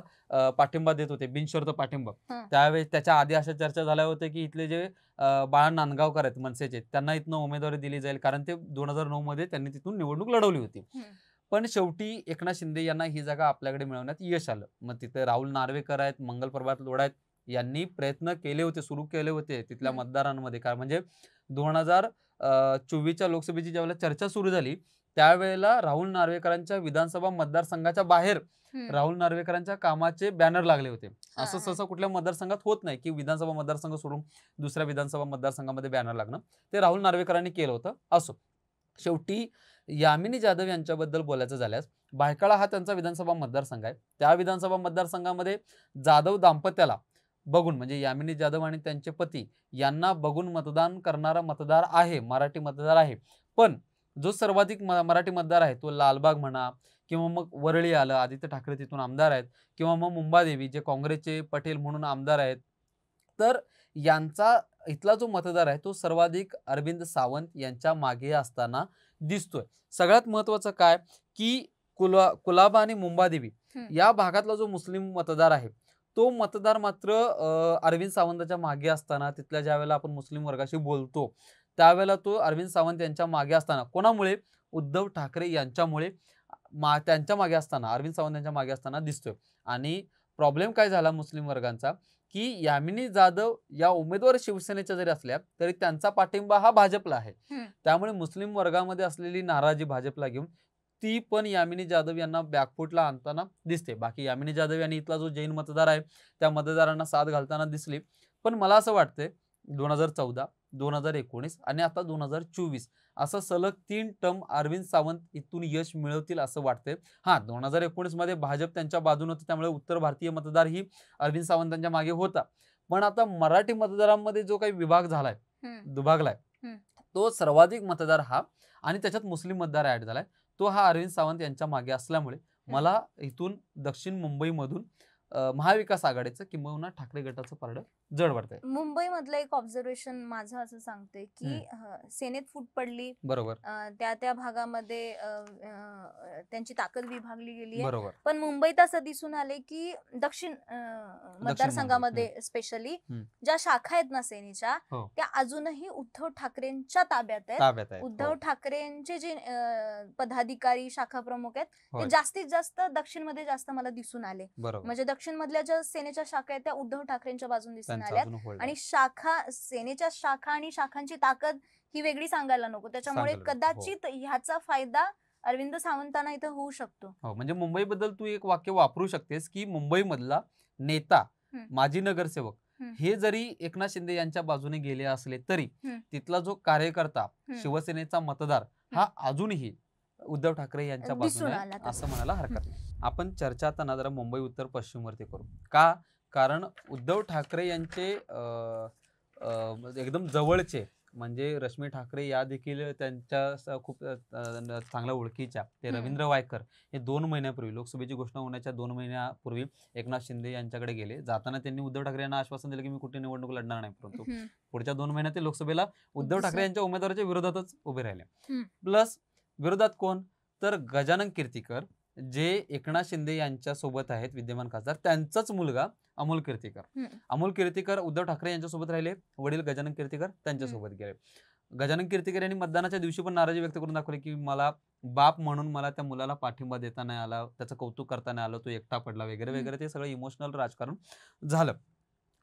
पाठिंबा देत होते बिनशर्त पाठिंबा त्यावेळेस त्याच्या आधी अशा चर्चा झाल्या होत्या की इथले जे बाळा नांदगावकर आहेत मनसेचे त्यांना इथनं उमेदवारी दिली जाईल कारण ते दोन हजार नऊ मध्ये त्यांनी तिथून निवडणूक लढवली होती पण शेवटी एकनाथ शिंदे यांना ही जागा आपल्याकडे मिळवण्यात यश आलं मग तिथे राहुल नार्वेकर आहेत मंगल प्रभात लोढा आहेत यांनी प्रयत्न केले होते सुरू केले होते तिथल्या मतदारांमध्ये कारण म्हणजे दोन हजार चोवीसच्या लोकसभेची ज्यावेळेला चर्चा सुरू झाली त्यावेळेला राहुल नार्वेकरांच्या विधानसभा मतदारसंघाच्या बाहेर राहुल नार्वेकरांच्या कामाचे बॅनर लागले होते असं सहसा कुठल्या मतदारसंघात होत नाही की विधानसभा मतदारसंघ सोडून दुसऱ्या विधानसभा मतदारसंघामध्ये बॅनर लागणं ते राहुल नार्वेकरांनी केलं होतं असो शेवटी यामिनी जाधव यांच्याबद्दल बोलायचं झाल्यास भायकाळा हा त्यांचा विधानसभा मतदारसंघ आहे त्या विधानसभा मतदारसंघामध्ये जाधव दाम्पत्याला बघून म्हणजे यामिनी जाधव आणि त्यांचे पती यांना बघून मतदान करणारा मतदार आहे मराठी मतदार आहे पण जो सर्वाधिक मराठी मतदार आहे तो लालबाग म्हणा किंवा मग वरळी आलं आदित्य ठाकरे तिथून आमदार आहेत किंवा मग मुंबादेवी जे काँग्रेसचे पटेल म्हणून आमदार आहेत तर यांचा इथला जो मतदार आहे तो सर्वाधिक अरविंद सावंत यांच्या मागे असताना दिसतोय सगळ्यात महत्वाचं काय की कुला कुलाबा आणि मुंबादेवी या भागातला जो मुस्लिम मतदार आहे तो मतदार मात्र अरविंद सावंतच्या मागे असताना तिथल्या ज्या वेळेला आपण मुस्लिम वर्गाशी बोलतो त्यावेळेला तो अरविंद सावंत यांच्या मागे असताना कोणामुळे उद्धव ठाकरे यांच्यामुळे मा त्यांच्या मागे असताना अरविंद सावंत यांच्या मागे असताना दिसतोय आणि प्रॉब्लेम काय झाला मुस्लिम वर्गांचा की यामिनी जाधव या उमेदवार शिवसेनेच्या जरी असल्या तरी त्यांचा पाठिंबा हा भाजपला आहे त्यामुळे मुस्लिम वर्गामध्ये असलेली नाराजी भाजपला घेऊन ती पण यामिनी जाधव यांना बॅकफुटला आणताना दिसते बाकी यामिनी जाधव यांनी इथला जो जैन मतदार आहे त्या मतदारांना साथ घालताना दिसली पण मला असं वाटतंय दोन हजार चौदा दोन हजार एकोणीस आणि आता दोन हजार चोवीस असं सलग तीन टर्म अरविंद सावंत इथून यश मिळवतील असं वाटतंय हां दोन हजार मध्ये भाजप त्यांच्या बाजून होतं त्यामुळे उत्तर भारतीय मतदार ही अरविंद सावंतांच्या मागे होता पण आता मराठी मतदारांमध्ये जो काही विभाग झालाय दुभागलाय तो सर्वाधिक मतदार हा आणि त्याच्यात मुस्लिम मतदार ऍड झालाय तो हा अरविंद सावंत यांच्या मागे असल्यामुळे मला इथून दक्षिण मुंबईमधून महाविकास आघाडीचं किंबहुना ठाकरे गटाचं पारडं जड मुंबई मधलं एक ऑब्झर्वेशन माझं असं सांगते की सेनेत फूट पडली बरोबर त्या त्या भागामध्ये त्यांची ताकद विभागली गेली बरोबर पण मुंबईत असं दिसून आले की दक्षिण मतदारसंघामध्ये स्पेशली ज्या शाखा आहेत ना सेनेच्या हो. त्या अजूनही उद्धव ठाकरेंच्या ताब्यात आहेत उद्धव हो. ठाकरेंचे जे पदाधिकारी शाखा प्रमुख आहेत ते जास्तीत जास्त दक्षिण मध्ये जास्त मला दिसून आले म्हणजे दक्षिण मधल्या ज्या सेनेच्या शाखा आहेत त्या उद्धव ठाकरेंच्या बाजून दिसतात आणि शाखा सेनेच्या शाखा आणि शाखांची ताकद ही वेगळी सांगायला नको त्याच्यामुळे कदाचित हो. ह्याचा फायदा अरविंद सावंतांना इथं होऊ शकतो हो म्हणजे बद्दल तू एक वाक्य वापरू शकतेस की मुंबईमधला नेता माजी नगरसेवक हे जरी एकनाथ शिंदे यांच्या बाजूने गेले असले तरी तिथला जो कार्यकर्ता शिवसेनेचा मतदार हा अजूनही उद्धव ठाकरे यांच्या बाजूने असं म्हणायला हरकत नाही आपण चर्चा आता ना जरा मुंबई उत्तर पश्चिम वरती करू का कारण उद्धव ठाकरे यांचे एकदम जवळचे म्हणजे रश्मी ठाकरे या देखील त्यांच्या खूप चांगल्या ओळखीच्या ते रवींद्र वायकर हे दोन महिन्यापूर्वी लोकसभेची घोषणा होण्याच्या दोन महिन्यापूर्वी एकनाथ शिंदे यांच्याकडे गेले जाताना त्यांनी उद्धव ठाकरे यांना आश्वासन दिलं की मी कुठे निवडणूक लढणार नाही परंतु पुढच्या दोन महिन्यात ते लोकसभेला उद्धव ठाकरे यांच्या उमेदवाराच्या विरोधातच उभे राहिले प्लस विरोधात कोण तर गजानन कीर्तीकर जे एकनाथ शिंदे यांच्यासोबत आहेत विद्यमान खासदार त्यांचाच मुलगा अमोल कीर्तीकर अमोल कीर्तीकर उद्धव ठाकरे यांच्यासोबत राहिले वडील गजानन कीर्तीकर त्यांच्यासोबत गेले गजानन कीर्तीकर यांनी मतदानाच्या दिवशी पण नाराजी व्यक्त करून दाखवली की मला बाप म्हणून मला त्या मुलाला पाठिंबा देता नाही आला त्याचं कौतुक करता नाही आलं तो एकटा पडला वगैरे वगैरे ते सगळं इमोशनल राजकारण झालं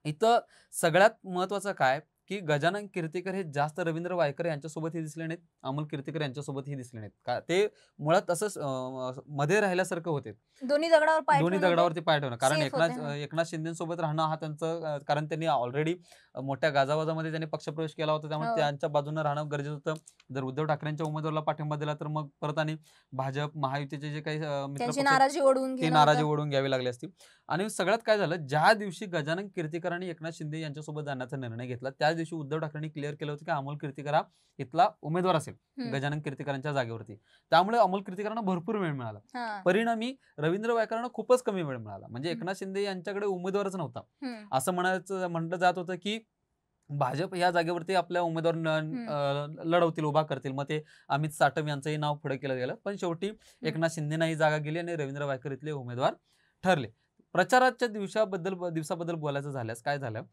इथं सगळ्यात महत्वाचं काय की गजानन कीर्तीकर हे जास्त रवींद्र वायकर यांच्यासोबत हे दिसले नाहीत अमोल कीर्तीकर यांच्यासोबत हे दिसले नाहीत का ते मुळात असं मध्ये राहिल्यासारखं होते दोन्ही दगडावर पाय दोन्ही दगडावरती पाय ठेवणं कारण एकनाथ एकनाथ शिंदेसोबत राहणं हा त्यांचं कारण त्यांनी ऑलरेडी मोठ्या गाजावाजामध्ये त्यांनी पक्षप्रवेश केला होता त्यामुळे हो. त्यांच्या बाजूने राहणं गरजेचं होतं जर उद्धव ठाकरेंच्या उमेदवारला पाठिंबा दिला तर मग परत आणि भाजप महायुतीचे जे काही नाराजी ओढून घ्यावी लागली असती आणि सगळ्यात काय झालं ज्या दिवशी गजानन कीर्तिकरांनी एकनाथ शिंदे यांच्यासोबत जाण्याचा निर्णय घेतला त्याच दिवशी उद्धव ठाकरेंनी क्लिअर केलं होतं की अमोल कीर्तिकर हा इथला उमेदवार असेल गजानन कीर्तिकरांच्या जागेवरती त्यामुळे अमोल कीर्तिकरांना भरपूर वेळ मिळाला परिणामी रवींद्र वायकरांना खूपच कमी वेळ मिळाला म्हणजे एकनाथ शिंदे यांच्याकडे उमेदवारच नव्हता असं म्हणायचं म्हटलं जात होतं की भाजप या जागेवरती आपल्या उमेदवार लढवतील उभा करतील मग ते अमित साटम यांचंही नाव पुढे केलं गेलं पण शेवटी एकनाथ शिंदेनाही जागा गेली आणि रवींद्र वायकर इथले उमेदवार ठरले प्रचाराच्या दिवसाबद्दल दिवसाबद्दल बोलायचं झाल्यास काय झालं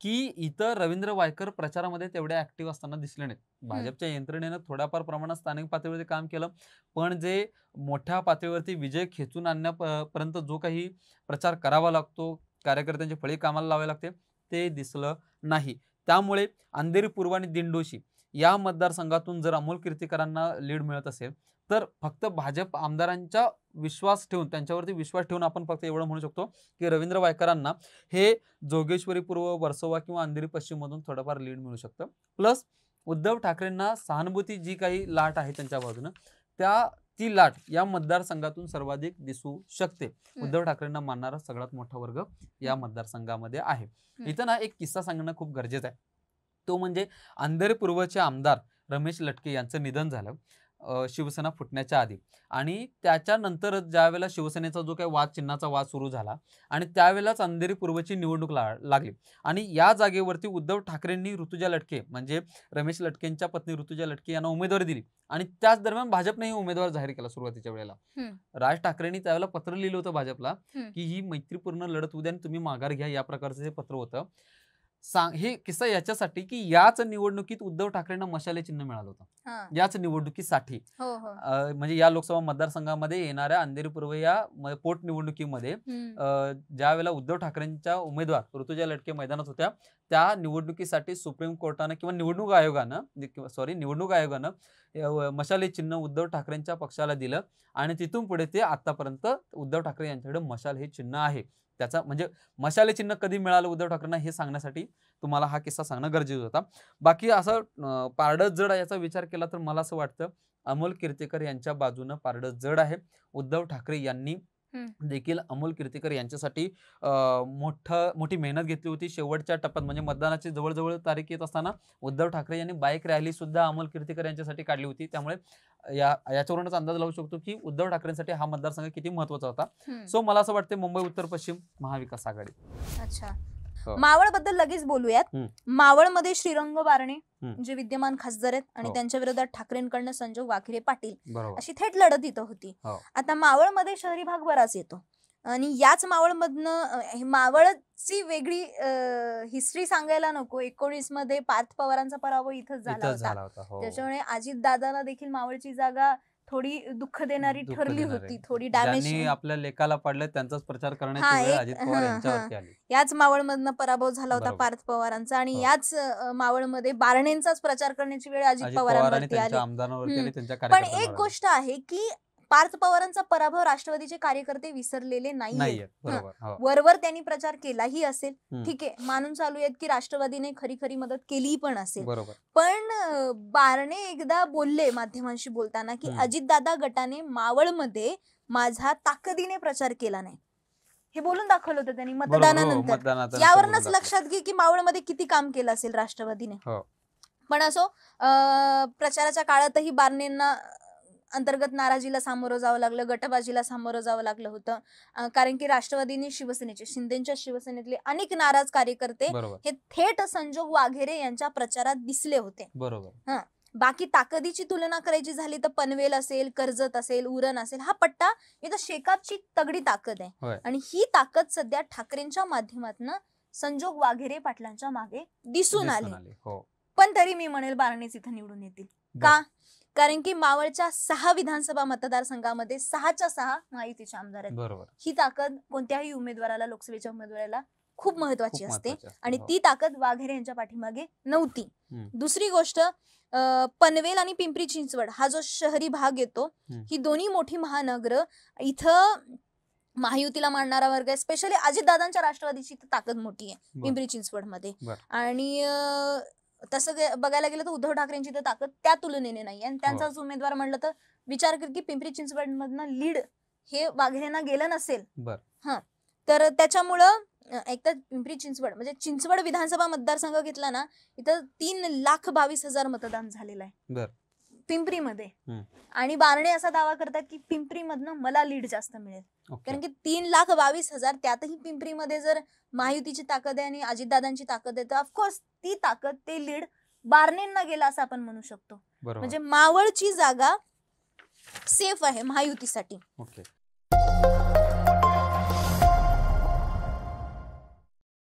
की इतर रवींद्र वायकर प्रचारामध्ये तेवढ्या ऍक्टिव्ह असताना दिसले नाहीत भाजपच्या यंत्रणेनं थोड्याफार प्रमाणात स्थानिक पातळीवरती काम केलं पण जे मोठ्या पातळीवरती विजय खेचून आणण्यापर्यंत जो काही प्रचार करावा लागतो कार्यकर्त्यांचे फळी कामाला लावावे लागते ते दिसलं नाही त्यामुळे अंधेरी पूर्व आणि दिंडोशी या मतदारसंघातून जर अमोल कीर्तीकरांना लीड मिळत असेल तर फक्त भाजप आमदारांचा विश्वास ठेवून त्यांच्यावरती विश्वास ठेवून आपण फक्त एवढं म्हणू शकतो की रवींद्र वायकरांना हे जोगेश्वरी पूर्व वर्सोवा किंवा अंधेरी पश्चिम मधून थोडंफार लीड मिळू शकतं प्लस उद्धव ठाकरेंना सहानुभूती जी काही लाट आहे त्यांच्या बाजूनं त्या ती लाट या मतदारसंघातून सर्वाधिक दिसू शकते उद्धव ठाकरेंना मानणारा सगळ्यात मोठा वर्ग या मतदारसंघामध्ये आहे इथं ना एक किस्सा सांगणं खूप गरजेचं आहे तो म्हणजे अंधेरी पूर्वचे आमदार रमेश लटके यांचं निधन झालं शिवसेना फुटण्याच्या आधी आणि त्याच्यानंतर ज्यावेळेला शिवसेनेचा जो काही वाद चिन्हाचा वाद सुरू झाला आणि त्यावेळेलाच अंधेरी पूर्वची निवडणूक लागली आणि या जागेवरती उद्धव ठाकरेंनी ऋतुजा लटके म्हणजे रमेश लटकेंच्या पत्नी ऋतुजा लटके यांना उमेदवारी दिली आणि त्याच दरम्यान भाजपने उमेदवार जाहीर केला सुरुवातीच्या वेळेला राज ठाकरेंनी त्यावेळेला पत्र लिहिलं होतं भाजपला की ही मैत्रीपूर्ण लढत उद्या तुम्ही माघार घ्या या प्रकारचं जे पत्र होतं सांग हे किस्सा याच्यासाठी की याच निवडणुकीत उद्धव ठाकरेंना मशाले चिन्ह मिळालं होतं याच निवडणुकीसाठी हो, हो. म्हणजे या लोकसभा मतदारसंघामध्ये येणाऱ्या अंधेरी पूर्व या पोटनिवडणुकीमध्ये ज्या वेळेला उद्धव ठाकरेंच्या उमेदवार ऋतुजा लटके मैदानात होत्या त्या निवडणुकीसाठी सुप्रीम कोर्टानं किंवा निवडणूक आयोगानं सॉरी निवडणूक आयोगानं मशाले चिन्ह उद्धव ठाकरेंच्या पक्षाला दिलं आणि तिथून पुढे ते आतापर्यंत उद्धव ठाकरे यांच्याकडे मशाल हे चिन्ह आहे त्याचा म्हणजे मशाले चिन्ह कधी मिळालं उद्धव ठाकरेंना हे सांगण्यासाठी तुम्हाला हा किस्सा सांगणं गरजेचं होता बाकी असं पारडस जड याचा विचार केला तर मला असं वाटतं अमोल कीर्तीकर यांच्या बाजूनं पारडस जड आहे उद्धव ठाकरे यांनी देखील अमोल कीर्तीकर यांच्यासाठी मोठ मोठी मेहनत घेतली होती शेवटच्या टप्प्यात म्हणजे मतदानाची जवळजवळ तारीख येत असताना उद्धव ठाकरे यांनी बाईक रॅली सुद्धा अमोल कीर्तीकर यांच्यासाठी काढली होती त्यामुळे या याच्यावरूनच अंदाज लावू शकतो की उद्धव ठाकरेंसाठी हा मतदारसंघ किती महत्वाचा होता सो मला असं वाटते मुंबई उत्तर पश्चिम महाविकास आघाडी अच्छा मावळ बद्दल लगेच बोलूयात मावळमध्ये श्रीरंग बारणे जे विद्यमान खासदार आहेत आणि हो. त्यांच्या विरोधात ठाकरेंकडनं संजोग वाखिरे पाटील अशी थेट लढत इथं होती हो. आता मावळमध्ये शहरी भाग बराच येतो आणि याच मावळ मधनं मावळची वेगळी हिस्ट्री सांगायला नको एकोणीस मध्ये पार्थ पवारांचा पराभव इथं झाला होता हो. त्याच्यामुळे अजित दादाला देखील मावळची जागा थोडी दुःख देणारी ठरली होती थोडी डॅमेज आपल्या लेखाला पडलं त्यांचाच प्रचार करण्याची वेळ एक- अजित याच मावळमधनं पराभव झाला होता पार्थ पवारांचा आणि हो. याच मावळ मावळमध्ये बारणेंचाच प्रचार करण्याची वेळ अजित पवारांवरती आली पण एक गोष्ट आहे की पार्थ पवारांचा पराभव राष्ट्रवादीचे कार्यकर्ते विसरलेले नाही नाहीये हो. वरवर त्यांनी प्रचार केलाही असेल ठीक आहे मानून चालू आहेत की राष्ट्रवादीने खरी खरी मदत केली पण असेल पण बारणे एकदा बोलले माध्यमांशी बोलताना की अजितदादा गटाने मावळमध्ये माझा ताकदीने प्रचार केला नाही हे बोलून दाखवलं होतं त्यांनी हो, मतदानानंतर यावरूनच लक्षात घे की मावळमध्ये किती काम केलं असेल राष्ट्रवादीने हो. पण असो प्रचाराच्या काळातही बारणेंना अंतर्गत नाराजीला सामोरं जावं लागलं गटबाजीला सामोरं जावं लागलं होतं कारण की राष्ट्रवादीने शिवसेनेचे शिंदेच्या शिवसेनेतले अनेक नाराज कार्यकर्ते हे थेट संजोग वाघेरे यांच्या प्रचारात दिसले होते बरोबर बाकी ताकदीची तुलना करायची झाली तर पनवेल असेल कर्जत असेल उरण असेल हा पट्टा इथं शेकापची तगडी ताकद आहे आणि ही ताकद सध्या ठाकरेंच्या माध्यमातून संजोग वाघेरे पाटलांच्या मागे दिसून आले हो. पण तरी मी म्हणेल बारणेच इथं निवडून येतील का कारण की मावळच्या सहा विधानसभा मतदारसंघामध्ये सहाच्या सहा महायुतीच्या आमदार आहेत बरोबर ही ताकद कोणत्याही उमेदवाराला लोकसभेच्या उमेदवाराला खूप महत्वाची असते आणि हो. ती ताकद वाघेरे यांच्या पाठीमागे नव्हती दुसरी गोष्ट पनवेल आणि पिंपरी चिंचवड हा जो शहरी भाग येतो ही दोन्ही मोठी महानगर इथं महायुतीला मांडणारा वर्ग आहे स्पेशली अजितदादांच्या राष्ट्रवादीची ताकद मोठी आहे पिंपरी चिंचवड मध्ये आणि तसं बघायला गेलं तर उद्धव ठाकरेंची तर ताकद त्या तुलनेने नाही आणि त्यांचा जो हो. उमेदवार म्हणलं तर विचार कर की पिंपरी चिंचवड मधनं लीड हे ना गेलं नसेल हा तर त्याच्यामुळं एक तर पिंपरी चिंचवड म्हणजे चिंचवड विधानसभा मतदारसंघ घेतला ना इथं तीन लाख बावीस हजार मतदान झालेलं आहे पिंपरीमध्ये आणि बारणे असा दावा करतात की पिंपरीमधनं मला लीड जास्त मिळेल कारण की तीन लाख बावीस हजार त्यातही पिंपरीमध्ये जर महायुतीची ताकद आहे आणि अजितदादांची ताकद आहे तर ऑफकोर्स ती ताकद ते लीड बारणेंना गेला असं आपण म्हणू शकतो म्हणजे मावळची जागा सेफ आहे महायुतीसाठी